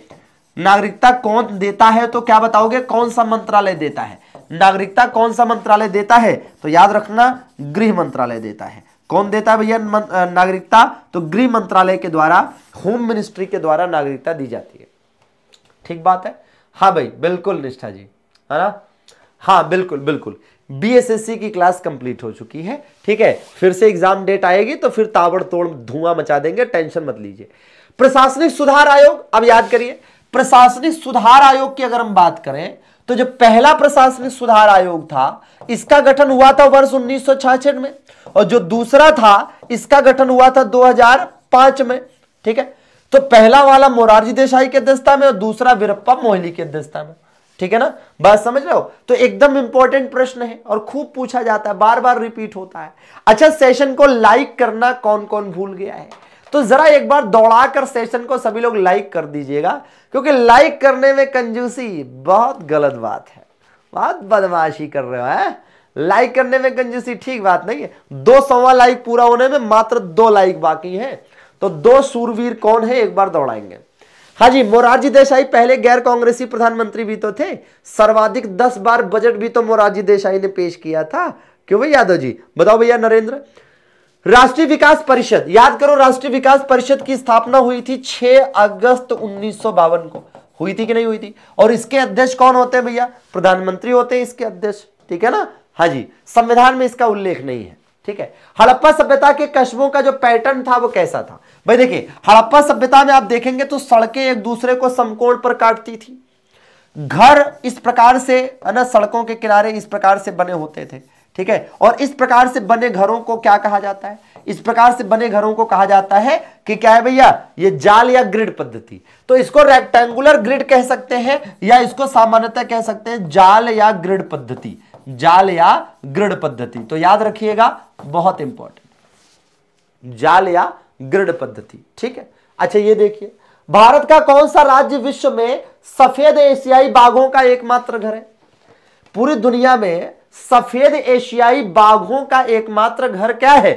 नागरिकता कौन देता है तो क्या बताओगे कौन सा मंत्रालय देता है नागरिकता कौन सा मंत्रालय देता है तो याद रखना गृह मंत्रालय देता है कौन देता है भैया नागरिकता तो गृह मंत्रालय के द्वारा होम मिनिस्ट्री के द्वारा नागरिकता दी जाती है ठीक बात है हाँ भाई बिल्कुल निष्ठा जी है ना हाँ बिल्कुल बिल्कुल बीएसएससी की क्लास कंप्लीट हो चुकी है ठीक है फिर से एग्जाम डेट आएगी तो फिर ताबड़तोड़ धुआं मचा देंगे टेंशन मत लीजिए प्रशासनिक सुधार आयोग अब याद करिए प्रशासनिक सुधार आयोग की अगर हम बात करें तो जो पहला प्रशासनिक सुधार आयोग था इसका गठन हुआ था वर्ष उन्नीस में और जो दूसरा था इसका गठन हुआ था 2005 में ठीक है तो पहला वाला मोरारजी देसाई की अध्यक्षता में और दूसरा वीरप्पा मोहली की अध्यक्षता में ठीक है ना बस समझ रहे हो तो एकदम इंपॉर्टेंट प्रश्न है और खूब पूछा जाता है बार बार रिपीट होता है अच्छा सेशन को लाइक करना कौन कौन भूल गया है तो जरा एक बार दौड़ाकर सेशन को सभी लोग लाइक कर दीजिएगा क्योंकि लाइक करने में कंजूसी बहुत गलत बात है बहुत बदमाशी कर रहे हो है लाइक करने में कंजूसी ठीक बात नहीं है दो सवा लाइक पूरा होने में मात्र दो लाइक बाकी है तो दो सूरवीर कौन है एक बार दौड़ाएंगे हाँ जी मोरारजी देसाई पहले गैर कांग्रेसी प्रधानमंत्री भी तो थे सर्वाधिक दस बार बजट भी तो मोरारजी देसाई ने पेश किया था क्यों भाई यादव जी बताओ भैया नरेंद्र राष्ट्रीय विकास परिषद याद करो राष्ट्रीय विकास परिषद की स्थापना हुई थी 6 अगस्त उन्नीस को हुई थी कि नहीं हुई थी और इसके अध्यक्ष कौन होते हैं भैया प्रधानमंत्री होते हैं इसके अध्यक्ष ठीक है ना हाँ जी संविधान में इसका उल्लेख नहीं है ठीक है हड़प्पा सभ्यता के कस्बों का जो पैटर्न था वो कैसा था भाई देखिए हड़प्पा सभ्यता में आप देखेंगे तो सड़कें एक दूसरे को समकोण पर काटती थी घर इस प्रकार से है ना सड़कों के किनारे इस प्रकार से बने होते थे ठीक है और इस प्रकार से बने घरों को क्या कहा जाता है इस प्रकार से बने घरों को कहा जाता है कि क्या है भैया ये जाल या ग्रिड पद्धति तो इसको रेक्टेंगुलर ग्रिड कह सकते हैं या इसको सामान्यतः कह सकते हैं जाल या ग्रिड पद्धति जाल या ग्रिड पद्धति तो याद रखिएगा बहुत इंपॉर्टेंट जाल या ग्रिड पद्धति ठीक है अच्छा ये देखिए भारत का कौन सा राज्य विश्व में सफेद एशियाई बाघों का एकमात्र घर है पूरी दुनिया में सफेद एशियाई बाघों का एकमात्र घर क्या है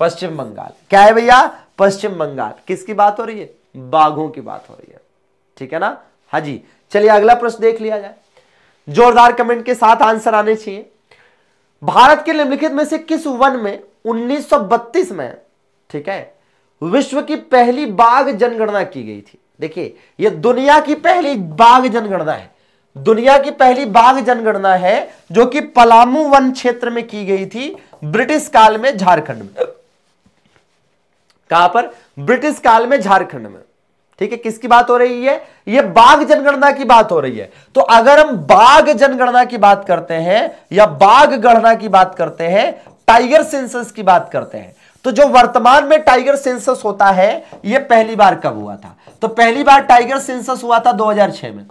पश्चिम बंगाल क्या है भैया पश्चिम बंगाल किसकी बात हो रही है बाघों की बात हो रही है ठीक है ना हाँ जी चलिए अगला प्रश्न देख लिया जाए जोरदार कमेंट के साथ आंसर आने चाहिए भारत के निम्नलिखित में से किस वन में 1932 में ठीक है विश्व की पहली बाघ जनगणना की गई थी देखिए यह दुनिया की पहली बाघ जनगणना है दुनिया की पहली बाघ जनगणना है जो कि पलामू वन क्षेत्र में की गई थी ब्रिटिश काल में झारखंड में कहां पर ब्रिटिश काल में झारखंड में ठीक है किसकी बात हो रही है यह बाघ जनगणना की बात हो रही है तो अगर हम बाघ जनगणना की बात करते हैं या बाघ गणना की बात करते हैं टाइगर सेंसस की बात करते हैं तो जो वर्तमान में टाइगर सेंसस होता है ये पहली बार कब हुआ था तो पहली बार टाइगर सेंसस हुआ था 2006 में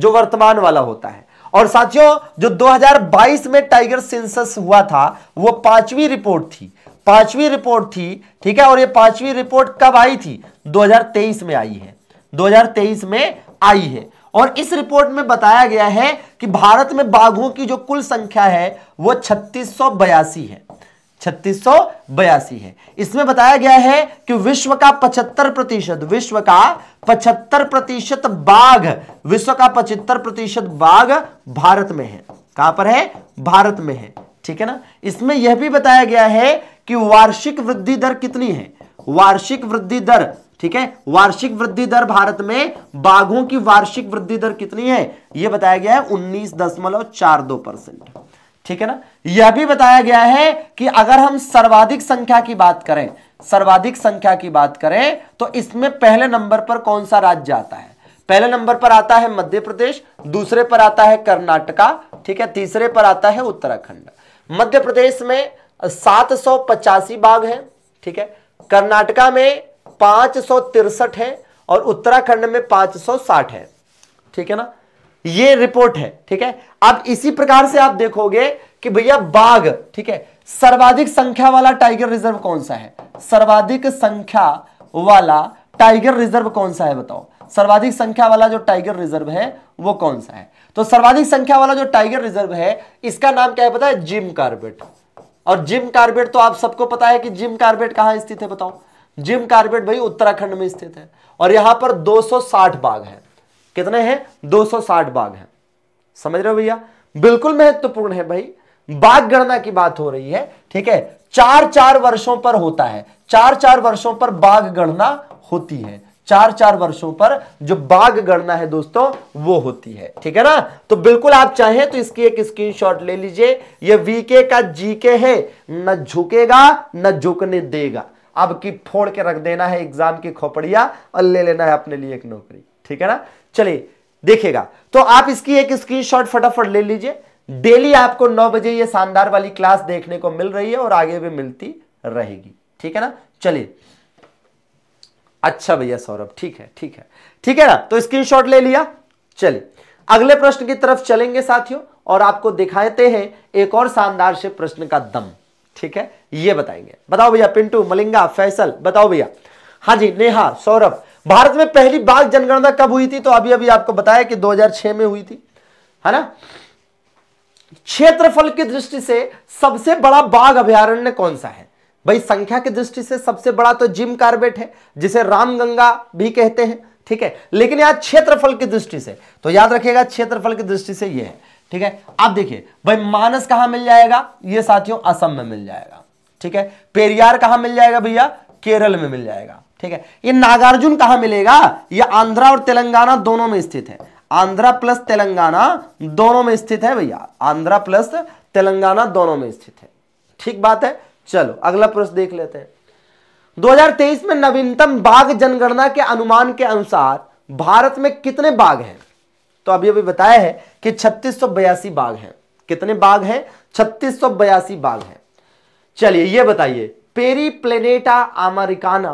जो वर्तमान वाला होता है और साथियों जो 2022 में टाइगर सेंसस हुआ था वो पांचवी रिपोर्ट थी पांचवी रिपोर्ट थी ठीक है और ये पांचवी रिपोर्ट कब आई थी 2023 में आई है 2023 में आई है और इस रिपोर्ट में बताया गया है कि भारत में बाघों की जो कुल संख्या है वह छत्तीस है छत्तीस है इसमें बताया गया है कि विश्व का 75 प्रतिशत विश्व का 75 प्रतिशत बाघ विश्व का 75 प्रतिशत बाघ भारत में है कहां पर है भारत में है ठीक है ना इसमें यह भी बताया गया है कि वार्षिक वृद्धि दर कितनी है वार्षिक वृद्धि दर ठीक है वार्षिक वृद्धि दर भारत में बाघों की वार्षिक वृद्धि दर कितनी है यह बताया गया है उन्नीस दशमलव चार दो परसेंट ठीक है ना यह भी बताया गया है कि अगर हम सर्वाधिक संख्या की बात करें सर्वाधिक संख्या की बात करें तो इसमें पहले नंबर पर कौन सा राज्य आता है पहले नंबर पर आता है मध्य प्रदेश दूसरे पर आता है कर्नाटका ठीक है तीसरे पर आता है उत्तराखंड मध्य प्रदेश में सात सौ पचासी बाघ हैं ठीक है कर्नाटका में पांच सौ तिरसठ है और उत्तराखंड में पांच सौ साठ है ठीक है ना ये रिपोर्ट है ठीक है अब इसी प्रकार से आप देखोगे कि भैया बाघ ठीक है सर्वाधिक संख्या वाला टाइगर रिजर्व कौन सा है सर्वाधिक संख्या वाला टाइगर रिजर्व कौन सा है बताओ सर्वाधिक संख्या वाला जो टाइगर रिजर्व है वो कौन सा है तो सर्वाधिक संख्या वाला जो टाइगर रिजर्व है इसका नाम क्या है पता है जिम कार्बेट और जिम कार्बेट तो आप सबको पता है कि जिम कार्बेट कहां स्थित है बताओ जिम कार्बेट भाई उत्तराखंड में स्थित है और यहां पर 260 बाघ है कितने हैं 260 बाघ हैं समझ रहे हो भैया बिल्कुल महत्वपूर्ण है भाई बाघ गणना की बात हो रही है ठीक है चार चार वर्षों पर होता है चार चार वर्षों पर बाघ गणना होती है चार चार वर्षों पर जो बाघ गणना है दोस्तों वो होती है ठीक है ना तो बिल्कुल आप चाहें तो इसकी एक स्क्रीनशॉट ले लीजिए ये वीके का जीके है न झुकेगा न झुकने देगा अब की फोड़ के रख देना है एग्जाम की खोपड़िया और ले लेना है अपने लिए एक नौकरी ठीक है ना चलिए देखिएगा तो आप इसकी एक स्क्रीनशॉट फटाफट ले लीजिए डेली आपको नौ बजे ये शानदार वाली क्लास देखने को मिल रही है और आगे भी मिलती रहेगी ठीक है ना चलिए अच्छा भैया सौरभ ठीक है ठीक है ठीक है ना तो स्क्रीनशॉट ले लिया चलिए अगले प्रश्न की तरफ चलेंगे साथियों और आपको दिखाते हैं एक और शानदार से प्रश्न का दम ठीक है ये बताएंगे बताओ भैया पिंटू मलिंगा फैसल बताओ भैया हाँ जी नेहा सौरभ भारत में पहली बार जनगणना कब हुई थी तो अभी अभी आपको बताया कि 2006 में हुई थी है ना क्षेत्रफल की दृष्टि से सबसे बड़ा बाघ अभ्यारण्य कौन सा है भाई संख्या की दृष्टि से सबसे बड़ा तो जिम कार्बेट है जिसे रामगंगा भी कहते हैं ठीक है लेकिन यार क्षेत्रफल की दृष्टि से तो याद रखिएगा क्षेत्रफल की दृष्टि से यह है ठीक है आप देखिए भाई मानस कहां मिल जाएगा ये साथियों असम में मिल जाएगा ठीक है पेरियार कहां मिल जाएगा भैया केरल में मिल जाएगा ठीक है ये नागार्जुन कहां मिलेगा ये आंध्रा और तेलंगाना दोनों में स्थित है आंध्रा प्लस तेलंगाना दोनों में स्थित है भैया आंध्रा प्लस तेलंगाना दोनों में स्थित है ठीक बात है चलो अगला प्रश्न देख लेते हैं 2023 में नवीनतम बाघ जनगणना के अनुमान के अनुसार भारत में कितने बाघ हैं तो अभी अभी बताया है कि छत्तीस बाघ हैं कितने बाघ हैं छत्तीस बाघ हैं चलिए ये बताइए पेरी प्लेनेटा अमेरिकाना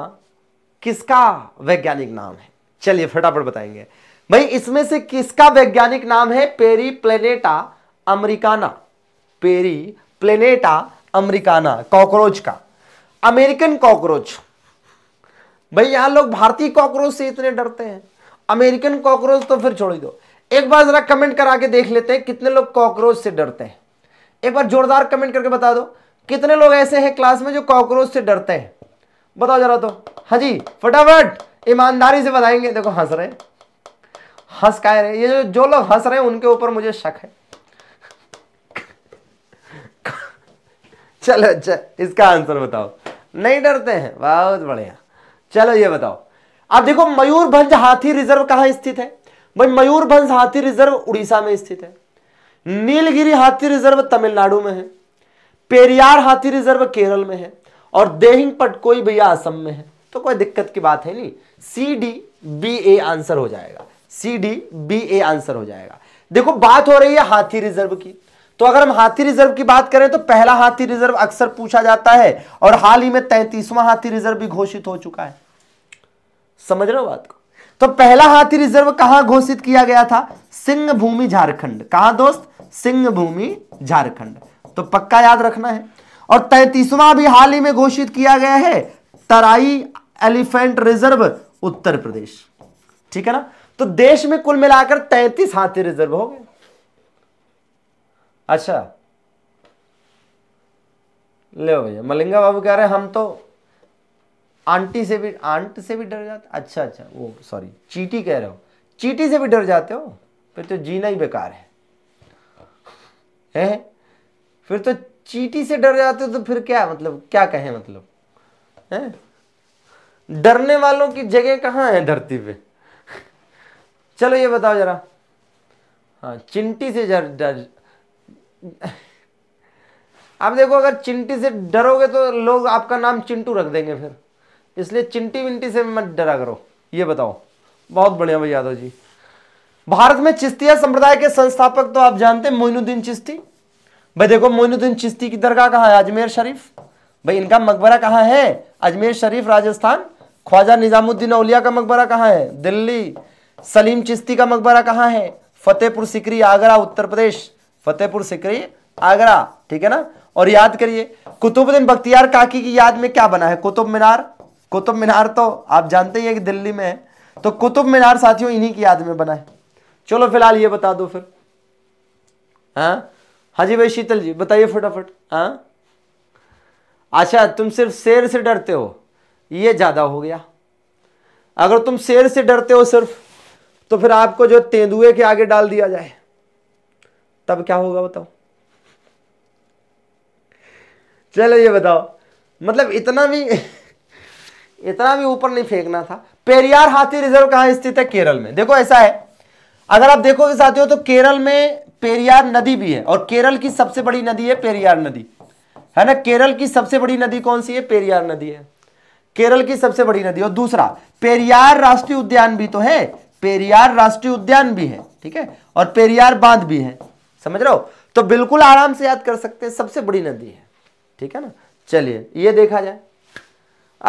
किसका वैज्ञानिक नाम है चलिए फटाफट बताएंगे भाई इसमें से किसका वैज्ञानिक नाम है Periplaneta americana Periplaneta americana cockroach का अमेरिकन कॉकरोच भाई यहां लोग भारतीय कॉकरोच से इतने डरते हैं अमेरिकन कॉकरोच तो फिर छोड़ ही दो एक बार जरा कमेंट करा के देख लेते हैं कितने लोग कॉकरोच से डरते हैं एक बार जोरदार कमेंट करके बता दो कितने लोग ऐसे हैं क्लास में जो कॉकरोच से डरते हैं बताओ जरा तो हाँ जी फटाफट ईमानदारी से बताएंगे देखो हंस रहे हंस का रहे ये जो जो लोग हंस रहे हैं उनके ऊपर मुझे शक है चलो अच्छा इसका आंसर बताओ नहीं डरते हैं बहुत बढ़िया चलो ये बताओ अब देखो मयूरभंज हाथी रिजर्व कहां स्थित है भाई मयूरभंज हाथी रिजर्व उड़ीसा में स्थित है नीलगिरी हाथी रिजर्व तमिलनाडु में है पेरियार हाथी रिजर्व केरल में है और देहिंग पट कोई भैया असम में है तो कोई दिक्कत की बात है नहीं C D B A answer हो जाएगा C D B A answer हो जाएगा देखो बात हो रही है हाथी रिजर्व की तो अगर हम हाथी रिजर्व की बात करें तो पहला हाथी रिजर्व अक्सर पूछा जाता है और हाल ही में तैतीसवां हाथी रिजर्व भी घोषित हो चुका है समझ रहे हो बात को तो पहला हाथी रिजर्व कहां घोषित किया गया था सिंह भूमि झारखंड कहा दोस्त सिंह भूमि झारखंड तो पक्का याद रखना है और तैतीसवां भी हाल ही में घोषित किया गया है तराई एलिफेंट रिजर्व उत्तर प्रदेश ठीक है ना तो देश में कुल मिलाकर तैतीस हाथी रिजर्व हो गए अच्छा ले भैया मलिंगा बाबू कह रहे हम तो आंटी से भी आंट से भी डर जाते अच्छा अच्छा वो सॉरी चीटी कह रहे हो चीटी से भी डर जाते हो फिर तो जीना ही बेकार है, है? फिर तो चीटी से डर जाते हो तो फिर क्या मतलब क्या कहें मतलब है डरने वालों की जगह कहाँ है धरती पे चलो ये बताओ जरा हाँ चिंटी से डर डर आप देखो अगर चिंटी से डरोगे तो लोग आपका नाम चिंटू रख देंगे फिर इसलिए चिंटी विंटी से मत डरा करो ये बताओ बहुत बढ़िया भाई यादव जी भारत में चिश्तिया संप्रदाय के संस्थापक तो आप जानते हैं मोइनुद्दीन चिश्ती भाई देखो मोइनुद्दीन चिश्ती की दरगाह कहाँ है अजमेर शरीफ भाई इनका मकबरा कहाँ है अजमेर शरीफ राजस्थान ख्वाजा निज़ामुद्दीन अलिया का मकबरा कहाँ है दिल्ली सलीम चिश्ती का मकबरा कहाँ है फतेहपुर सिकरी आगरा उत्तर प्रदेश फतेहपुर सिकरी आगरा ठीक है ना और याद करिए कुतुबुद्दीन बख्तियार काकी की याद में क्या बना है कुतुब मीनार कुतुब मीनार तो आप जानते ही है कि दिल्ली में है तो कुतुब मीनार साथियों इन्हीं की याद में बना है चलो फिलहाल ये बता दो फिर हाँ हाँ जी भाई शीतल जी बताइए फटाफट हाँ अच्छा तुम सिर्फ शेर से डरते हो ये ज़्यादा हो गया अगर तुम शेर से डरते हो सिर्फ तो फिर आपको जो तेंदुए के आगे डाल दिया जाए तब क्या होगा बताओ चलो ये बताओ मतलब इतना भी इतना भी ऊपर नहीं फेंकना था पेरियार हाथी रिजर्व कहां स्थित है केरल में देखो ऐसा है अगर आप देखोगे साथियों तो केरल में पेरियार नदी भी है और केरल की सबसे बड़ी नदी है पेरियार नदी है ना केरल की सबसे बड़ी नदी कौन सी है पेरियार नदी है केरल की सबसे बड़ी नदी और दूसरा पेरियार राष्ट्रीय उद्यान भी तो है पेरियार राष्ट्रीय उद्यान भी है ठीक है और पेरियार बांध भी है समझ रहे हो तो बिल्कुल आराम से याद कर सकते हैं सबसे बड़ी नदी है ठीक है ना चलिए ये देखा जाए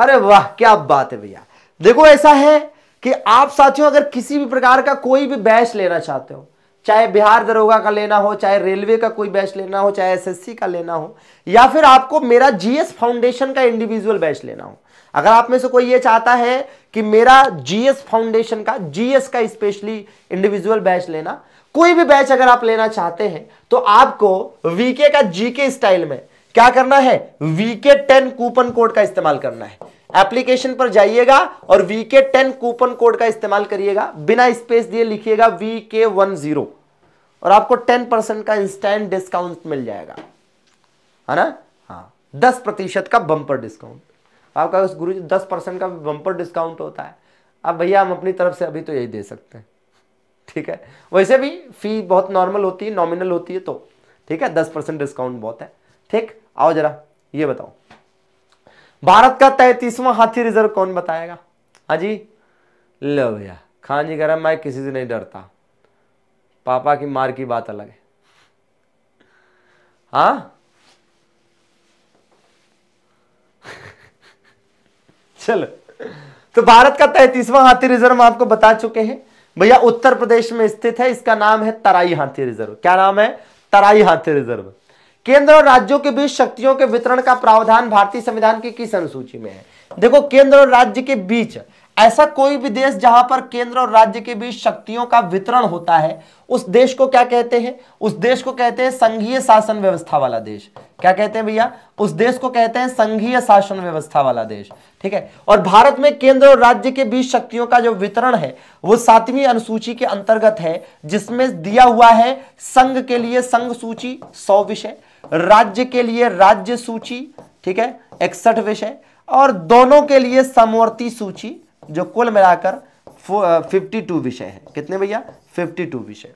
अरे वाह क्या बात है भैया देखो ऐसा है कि आप साथियों अगर किसी भी प्रकार का कोई भी बैच लेना चाहते हो चाहे बिहार दरोगा का लेना हो चाहे रेलवे का कोई बैच लेना हो चाहे एसएससी का लेना हो या फिर आपको मेरा जीएस फाउंडेशन का इंडिविजुअल बैच लेना हो अगर आप में से कोई ये चाहता है कि मेरा जीएस फाउंडेशन का जीएस का स्पेशली इंडिविजुअल बैच लेना कोई भी बैच अगर आप लेना चाहते हैं तो आपको वीके का जीके स्टाइल में क्या करना है वीके टेन कूपन कोड का इस्तेमाल करना है एप्लीकेशन पर जाइएगा और वीके टेन कूपन कोड का इस्तेमाल करिएगा बिना स्पेस दिए लिखिएगा वीके वन जीरो और आपको टेन परसेंट का इंस्टेंट डिस्काउंट मिल जाएगा है ना हाँ दस प्रतिशत का बंपर डिस्काउंट आपका उस गुरु जी दस परसेंट का बम्पर डिस्काउंट होता है अब भैया हम अपनी तरफ से अभी तो यही दे सकते हैं ठीक है वैसे भी फी बहुत नॉर्मल होती है नॉमिनल होती है तो ठीक है दस परसेंट डिस्काउंट बहुत है ठीक आओ जरा ये बताओ भारत का तैतीसवां हाथी रिजर्व कौन बताएगा हाजी लो भैया खान जी कह रहा मैं किसी से नहीं डरता पापा की मार की बात अलग है हा चलो तो भारत का तैतीसवां हाथी रिजर्व आपको बता चुके हैं भैया उत्तर प्रदेश में स्थित है इसका नाम है तराई हाथी रिजर्व क्या नाम है तराई हाथी रिजर्व केंद्र और राज्यों के बीच शक्तियों के वितरण का प्रावधान भारतीय संविधान की किस अनुसूची में है देखो केंद्र और राज्य के बीच ऐसा कोई भी देश जहां पर केंद्र और राज्य के बीच शक्तियों का वितरण होता है उस देश को क्या कहते हैं उस देश को कहते हैं संघीय शासन व्यवस्था वाला देश क्या कहते हैं भैया उस देश को कहते हैं संघीय शासन व्यवस्था वाला देश ठीक है और भारत में केंद्र और राज्य के बीच शक्तियों का जो वितरण है वो सातवीं अनुसूची के अंतर्गत है जिसमें दिया हुआ है संघ के लिए संघ सूची सौ विषय राज्य के लिए राज्य सूची ठीक है इकसठ विषय और दोनों के लिए समवर्ती सूची जो कुल मिलाकर फिफ्टी टू विषय है कितने भैया फिफ्टी टू विषय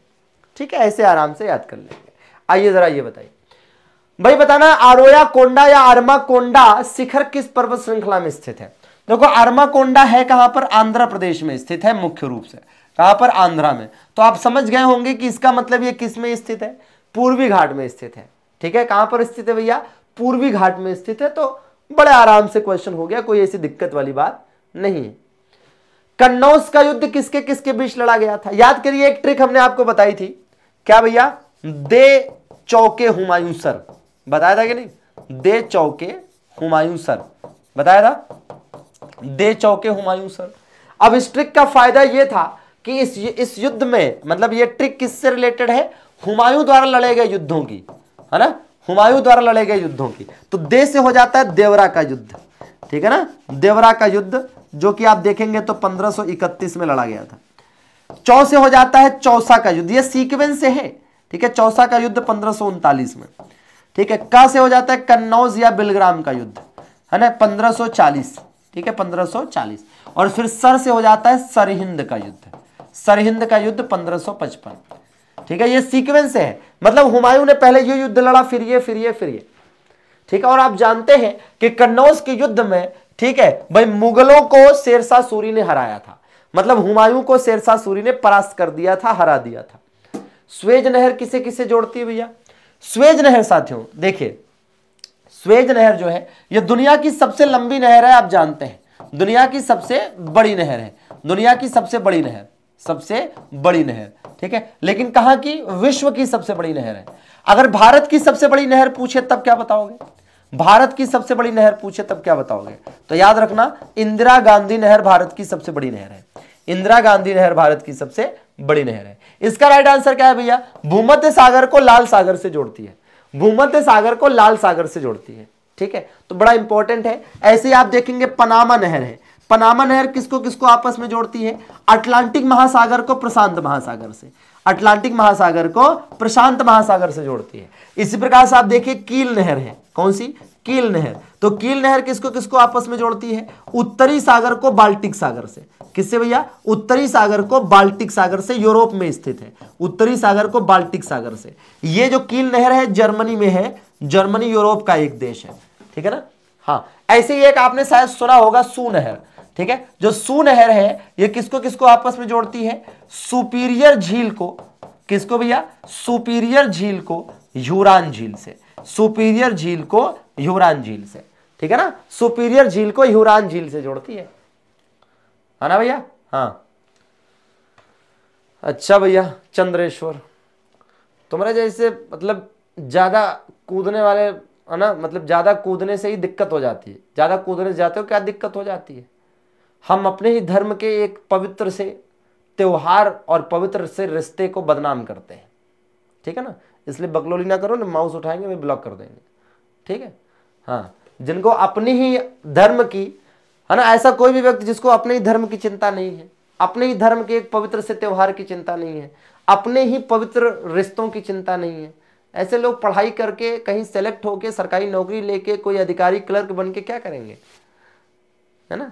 ठीक है ऐसे आराम से याद कर लेंगे आइए जरा ये बताइए भाई बताना आरोया कोंडा या आर्मा कोंडा शिखर किस पर्वत श्रृंखला में स्थित है देखो आर्मा कोंडा है कहां पर आंध्र प्रदेश में स्थित है मुख्य रूप से कहां पर आंध्रा में तो आप समझ गए होंगे कि इसका मतलब ये किस में स्थित है पूर्वी घाट में स्थित है ठीक है कहां पर स्थित है भैया पूर्वी घाट में स्थित है तो बड़े आराम से क्वेश्चन हो गया कोई ऐसी दिक्कत वाली बात नहीं है कन्नौज का युद्ध किसके किसके बीच लड़ा गया था याद करिए एक ट्रिक हमने आपको बताई थी क्या भैया दे चौके हुमायूं सर बताया था कि नहीं दे चौके हुमायूं सर बताया था दे चौके हुमायूं सर अब इस ट्रिक का फायदा यह था कि इस इस युद्ध में मतलब यह ट्रिक किससे रिलेटेड है हुमायूं द्वारा लड़े गए युद्धों की है ना हुमायूं द्वारा लड़े गए युद्धों की तो देश हो जाता है देवरा का युद्ध ठीक है ना देवरा का युद्ध जो कि आप देखेंगे तो 1531 में लड़ा गया था चौ से हो जाता है चौसा का युद्ध ये सीक्वेंस से है ठीक है चौसा का युद्ध पंद्रह में ठीक है क से हो जाता है कन्नौज या बिलग्राम का युद्ध है ना 1540 ठीक है 1540 और फिर सर से हो जाता है सरहिंद का युद्ध सरहिंद का युद्ध 1555 ठीक है ये सीक्वेंस है मतलब हुमायूं ने पहले ये युद्ध लड़ा फिर ये फिर ये फिर ये ठीक है और आप जानते हैं कि कन्नौज के युद्ध में ठीक है भाई मुगलों को शेरशाह सूरी ने हराया था मतलब हुमायूं को शेरशाह सूरी ने परास्त कर दिया था हरा दिया था स्वेज नहर किसे किसे जोड़ती है भैया स्वेज नहर साथियों देखिए स्वेज नहर जो है यह दुनिया की सबसे लंबी नहर है आप जानते हैं दुनिया की सबसे बड़ी नहर है दुनिया की सबसे बड़ी नहर सबसे बड़ी नहर ठीक है लेकिन कहा की विश्व की सबसे बड़ी नहर है अगर भारत की सबसे बड़ी नहर पूछे तब क्या बताओगे भारत की सबसे बड़ी नहर पूछे तब क्या बताओगे तो याद रखना इंदिरा गांधी नहर भारत की सबसे बड़ी नहर है इंदिरा गांधी नहर भारत की सबसे बड़ी नहर है इसका राइट आंसर क्या है भैया भूमध्य सागर को लाल सागर से जोड़ती है भूमध्य सागर को लाल सागर से जोड़ती है ठीक है तो बड़ा इंपॉर्टेंट है ऐसे आप देखेंगे पनामा नहर है पनामा नहर किसको किसको आपस में जोड़ती है अटलांटिक महासागर को प्रशांत महासागर से अटलांटिक महासागर को प्रशांत महासागर से जोड़ती है इसी प्रकार से आप देखिए कील नहर है कौन सी कील नहर तो कील नहर किसको किसको आपस में जोड़ती है उत्तरी सागर को बाल्टिक सागर से किससे भैया उत्तरी सागर को बाल्टिक सागर से यूरोप में स्थित है उत्तरी सागर को बाल्टिक सागर से यह जो कील नहर है जर्मनी में है जर्मनी यूरोप का एक देश है ठीक है ना हाँ ऐसे ही एक आपने शायद सुना होगा सू नहर ठीक है जो सू नहर है ये किसको किसको आपस में जोड़ती है सुपीरियर झील को किसको भैया सुपीरियर झील को यूरान झील से सुपीरियर झील को यूरान झील से ठीक है ना सुपीरियर झील को यूरान झील से जोड़ती है है ना भैया हाँ अच्छा भैया चंद्रेश्वर तुम्हारे जैसे मतलब ज़्यादा कूदने वाले है ना मतलब ज़्यादा कूदने से ही दिक्कत हो जाती है ज़्यादा कूदने जाते हो क्या दिक्कत हो जाती है हम अपने ही धर्म के एक पवित्र से त्यौहार और पवित्र से रिश्ते को बदनाम करते हैं ठीक है ना इसलिए बकलोली ना करो ना माउस उठाएंगे वे ब्लॉक कर देंगे ठीक है हाँ जिनको अपने ही धर्म की है ना ऐसा कोई भी व्यक्ति जिसको अपने ही धर्म की चिंता नहीं है अपने ही धर्म के एक पवित्र से त्यौहार की चिंता नहीं है अपने ही पवित्र रिश्तों की चिंता नहीं है ऐसे लोग पढ़ाई करके कहीं सेलेक्ट होके सरकारी नौकरी लेके कोई अधिकारी क्लर्क बन के क्या करेंगे है ना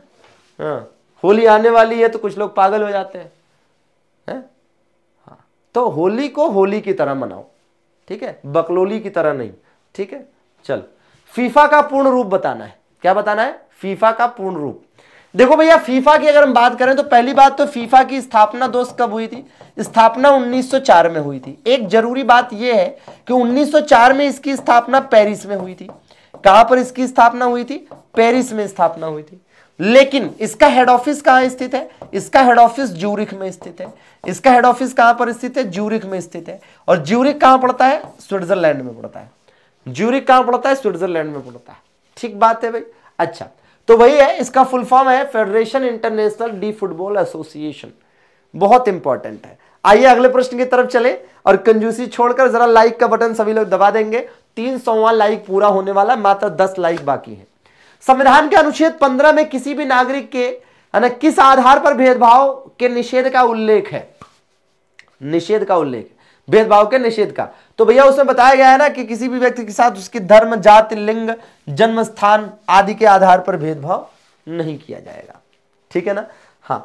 हाँ होली आने वाली है तो कुछ लोग पागल हो जाते हैं है? हाँ तो होली को होली की तरह मनाओ ठीक है बकलोली की तरह नहीं ठीक है चल फीफा का पूर्ण रूप बताना है क्या बताना है फीफा का पूर्ण रूप देखो भैया फीफा की अगर हम बात करें तो पहली बात तो फीफा की स्थापना दोस्त कब हुई थी स्थापना 1904 में हुई थी एक जरूरी बात यह है कि 1904 में इसकी स्थापना पेरिस में हुई थी कहां पर इसकी स्थापना हुई थी पेरिस में स्थापना हुई थी लेकिन इसका हेड ऑफिस कहां स्थित है इसका हेड ऑफिस ज्यूरिख में स्थित है इसका हेड ऑफिस कहां पर स्थित है ज्यूरिख में स्थित है और ज्यूरिख कहां पड़ता है स्विट्जरलैंड में पड़ता है ज्यूरिख कहां पड़ता है स्विट्जरलैंड में पड़ता है ठीक बात है भाई अच्छा तो वही है इसका फुल फॉर्म है federation international de football association बहुत इंपॉर्टेंट है आइए अगले प्रश्न की तरफ चले और कंजूसी छोड़कर जरा लाइक का बटन सभी लोग दबा देंगे तीन लाइक पूरा होने वाला मात्र दस लाइक बाकी है संविधान के अनुच्छेद 15 में किसी भी नागरिक के है ना किस आधार पर भेदभाव के निषेध का उल्लेख है निषेध का उल्लेख भेदभाव के निषेध का तो भैया उसमें बताया गया है ना कि किसी भी व्यक्ति के साथ उसकी धर्म जाति लिंग जन्म स्थान आदि के आधार पर भेदभाव नहीं किया जाएगा ठीक है ना हाँ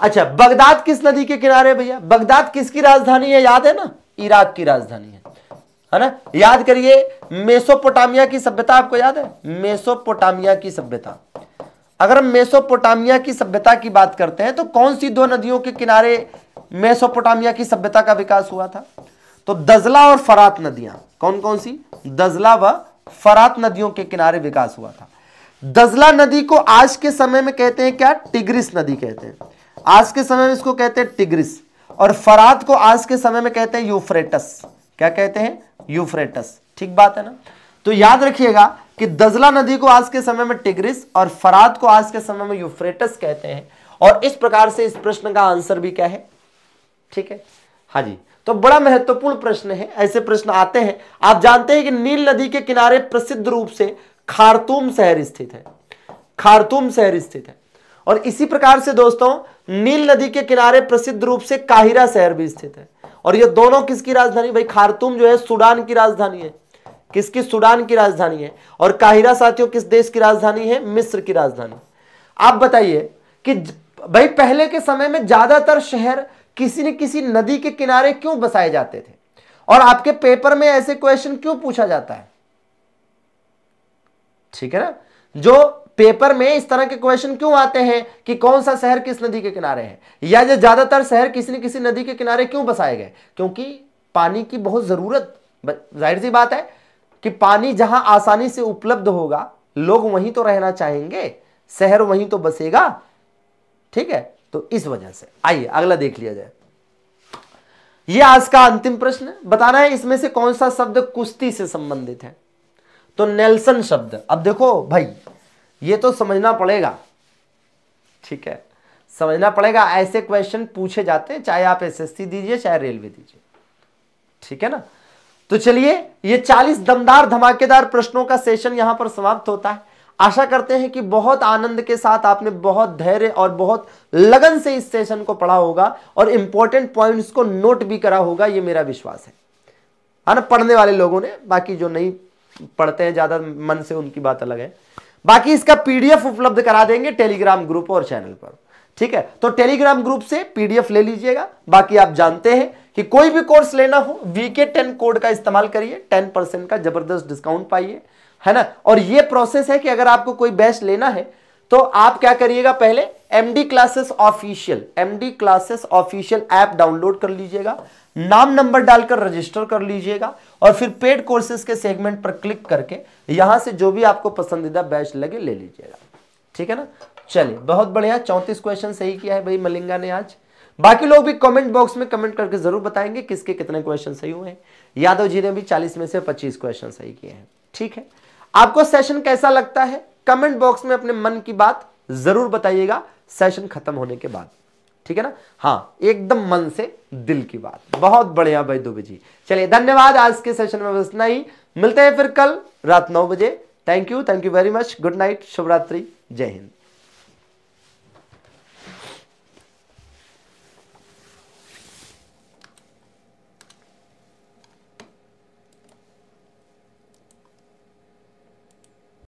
अच्छा बगदाद किस नदी के किनारे भैया बगदाद किसकी राजधानी है याद है ना इराक की राजधानी है है ना याद करिए मेसोपोटामिया की सभ्यता आपको याद है मेसोपोटामिया की सभ्यता अगर हम मेसोपोटामिया की सभ्यता की बात करते हैं तो कौन सी दो नदियों के किनारे मेसोपोटामिया की सभ्यता का विकास हुआ था तो दजला और फरात नदियां कौन कौन सी दजला व फरात नदियों के किनारे विकास हुआ था दजला नदी को आज के समय में कहते हैं क्या टिग्रिस नदी कहते हैं आज के समय में इसको कहते हैं टिग्रिस और फरात को आज के समय में कहते हैं यूफ्रेटस क्या कहते हैं यूफ्रेटस ठीक बात है ना तो याद रखिएगा कि दजला नदी को आज के समय में टिग्रिस और फरात को आज के समय में यूफ्रेटस कहते हैं और इस प्रकार से इस प्रश्न का आंसर भी क्या है ठीक है हा जी तो बड़ा महत्वपूर्ण प्रश्न है ऐसे प्रश्न आते हैं आप जानते हैं कि नील नदी के किनारे प्रसिद्ध रूप से खारतूम शहर स्थित है खारतूम शहर स्थित है और इसी प्रकार से दोस्तों नील नदी के किनारे प्रसिद्ध रूप से काहिरा शहर भी स्थित है और ये दोनों किसकी राजधानी भाई खारतूम जो है सूडान की राजधानी है किसकी सूडान की राजधानी है और काहिरा साथियों किस देश की राजधानी है मिस्र की राजधानी आप बताइए कि भाई पहले के समय में ज्यादातर शहर किसी न किसी नदी के किनारे क्यों बसाए जाते थे और आपके पेपर में ऐसे क्वेश्चन क्यों पूछा जाता है ठीक है ना जो पेपर में इस तरह के क्वेश्चन क्यों आते हैं कि कौन सा शहर किस नदी के किनारे है या जो ज्यादातर शहर किसी न किसी नदी के किनारे क्यों बसाए गए क्योंकि पानी की बहुत जरूरत जाहिर सी बात है कि पानी जहां आसानी से उपलब्ध होगा लोग वहीं तो रहना चाहेंगे शहर वहीं तो बसेगा ठीक है तो इस वजह से आइए अगला देख लिया जाए यह आज का अंतिम प्रश्न बताना है इसमें से कौन सा शब्द कुश्ती से संबंधित है तो नेल्सन शब्द अब देखो भाई ये तो समझना पड़ेगा ठीक है समझना पड़ेगा ऐसे क्वेश्चन पूछे जाते हैं चाहे आप एसएससी दीजिए चाहे रेलवे दीजिए ठीक है ना तो चलिए ये 40 दमदार धमाकेदार प्रश्नों का सेशन यहां पर समाप्त होता है आशा करते हैं कि बहुत आनंद के साथ आपने बहुत धैर्य और बहुत लगन से इस सेशन को पढ़ा होगा और इंपॉर्टेंट पॉइंट्स को नोट भी करा होगा ये मेरा विश्वास है है हाँ ना पढ़ने वाले लोगों ने बाकी जो नहीं पढ़ते हैं ज़्यादा मन से उनकी बात अलग है बाकी इसका पीडीएफ उपलब्ध करा देंगे टेलीग्राम ग्रुप और चैनल पर ठीक है तो टेलीग्राम ग्रुप से पीडीएफ ले लीजिएगा बाकी आप जानते हैं कि कोई भी कोर्स लेना हो वीके टेन कोड का इस्तेमाल करिए टेन परसेंट का जबरदस्त डिस्काउंट पाइए है ना और ये प्रोसेस है कि अगर आपको कोई बैच लेना है तो आप क्या करिएगा पहले MD classes official MD classes official app download कर लीजिएगा नाम नंबर डालकर रजिस्टर कर लीजिएगा और फिर पेड कोर्सेज के सेगमेंट पर क्लिक करके यहां से जो भी आपको पसंदीदा बैच लगे ले लीजिएगा ठीक है ना चलिए बहुत बढ़िया चौंतीस क्वेश्चन सही किया है भाई मलिंगा ने आज बाकी लोग भी कमेंट बॉक्स में कमेंट करके जरूर बताएंगे किसके कितने क्वेश्चन सही हुए हैं यादव जी ने भी 40 में से 25 क्वेश्चन सही किए हैं ठीक है आपको सेशन कैसा लगता है कमेंट बॉक्स में अपने मन की बात जरूर बताइएगा सेशन खत्म होने के बाद ठीक है ना हाँ एकदम मन से दिल की बात बहुत बढ़िया भाई दुबे जी चलिए धन्यवाद आज के सेशन में बस इतना ही मिलते हैं फिर कल रात नौ बजे thank you thank you very much good night शुभरात्रि जय हिंद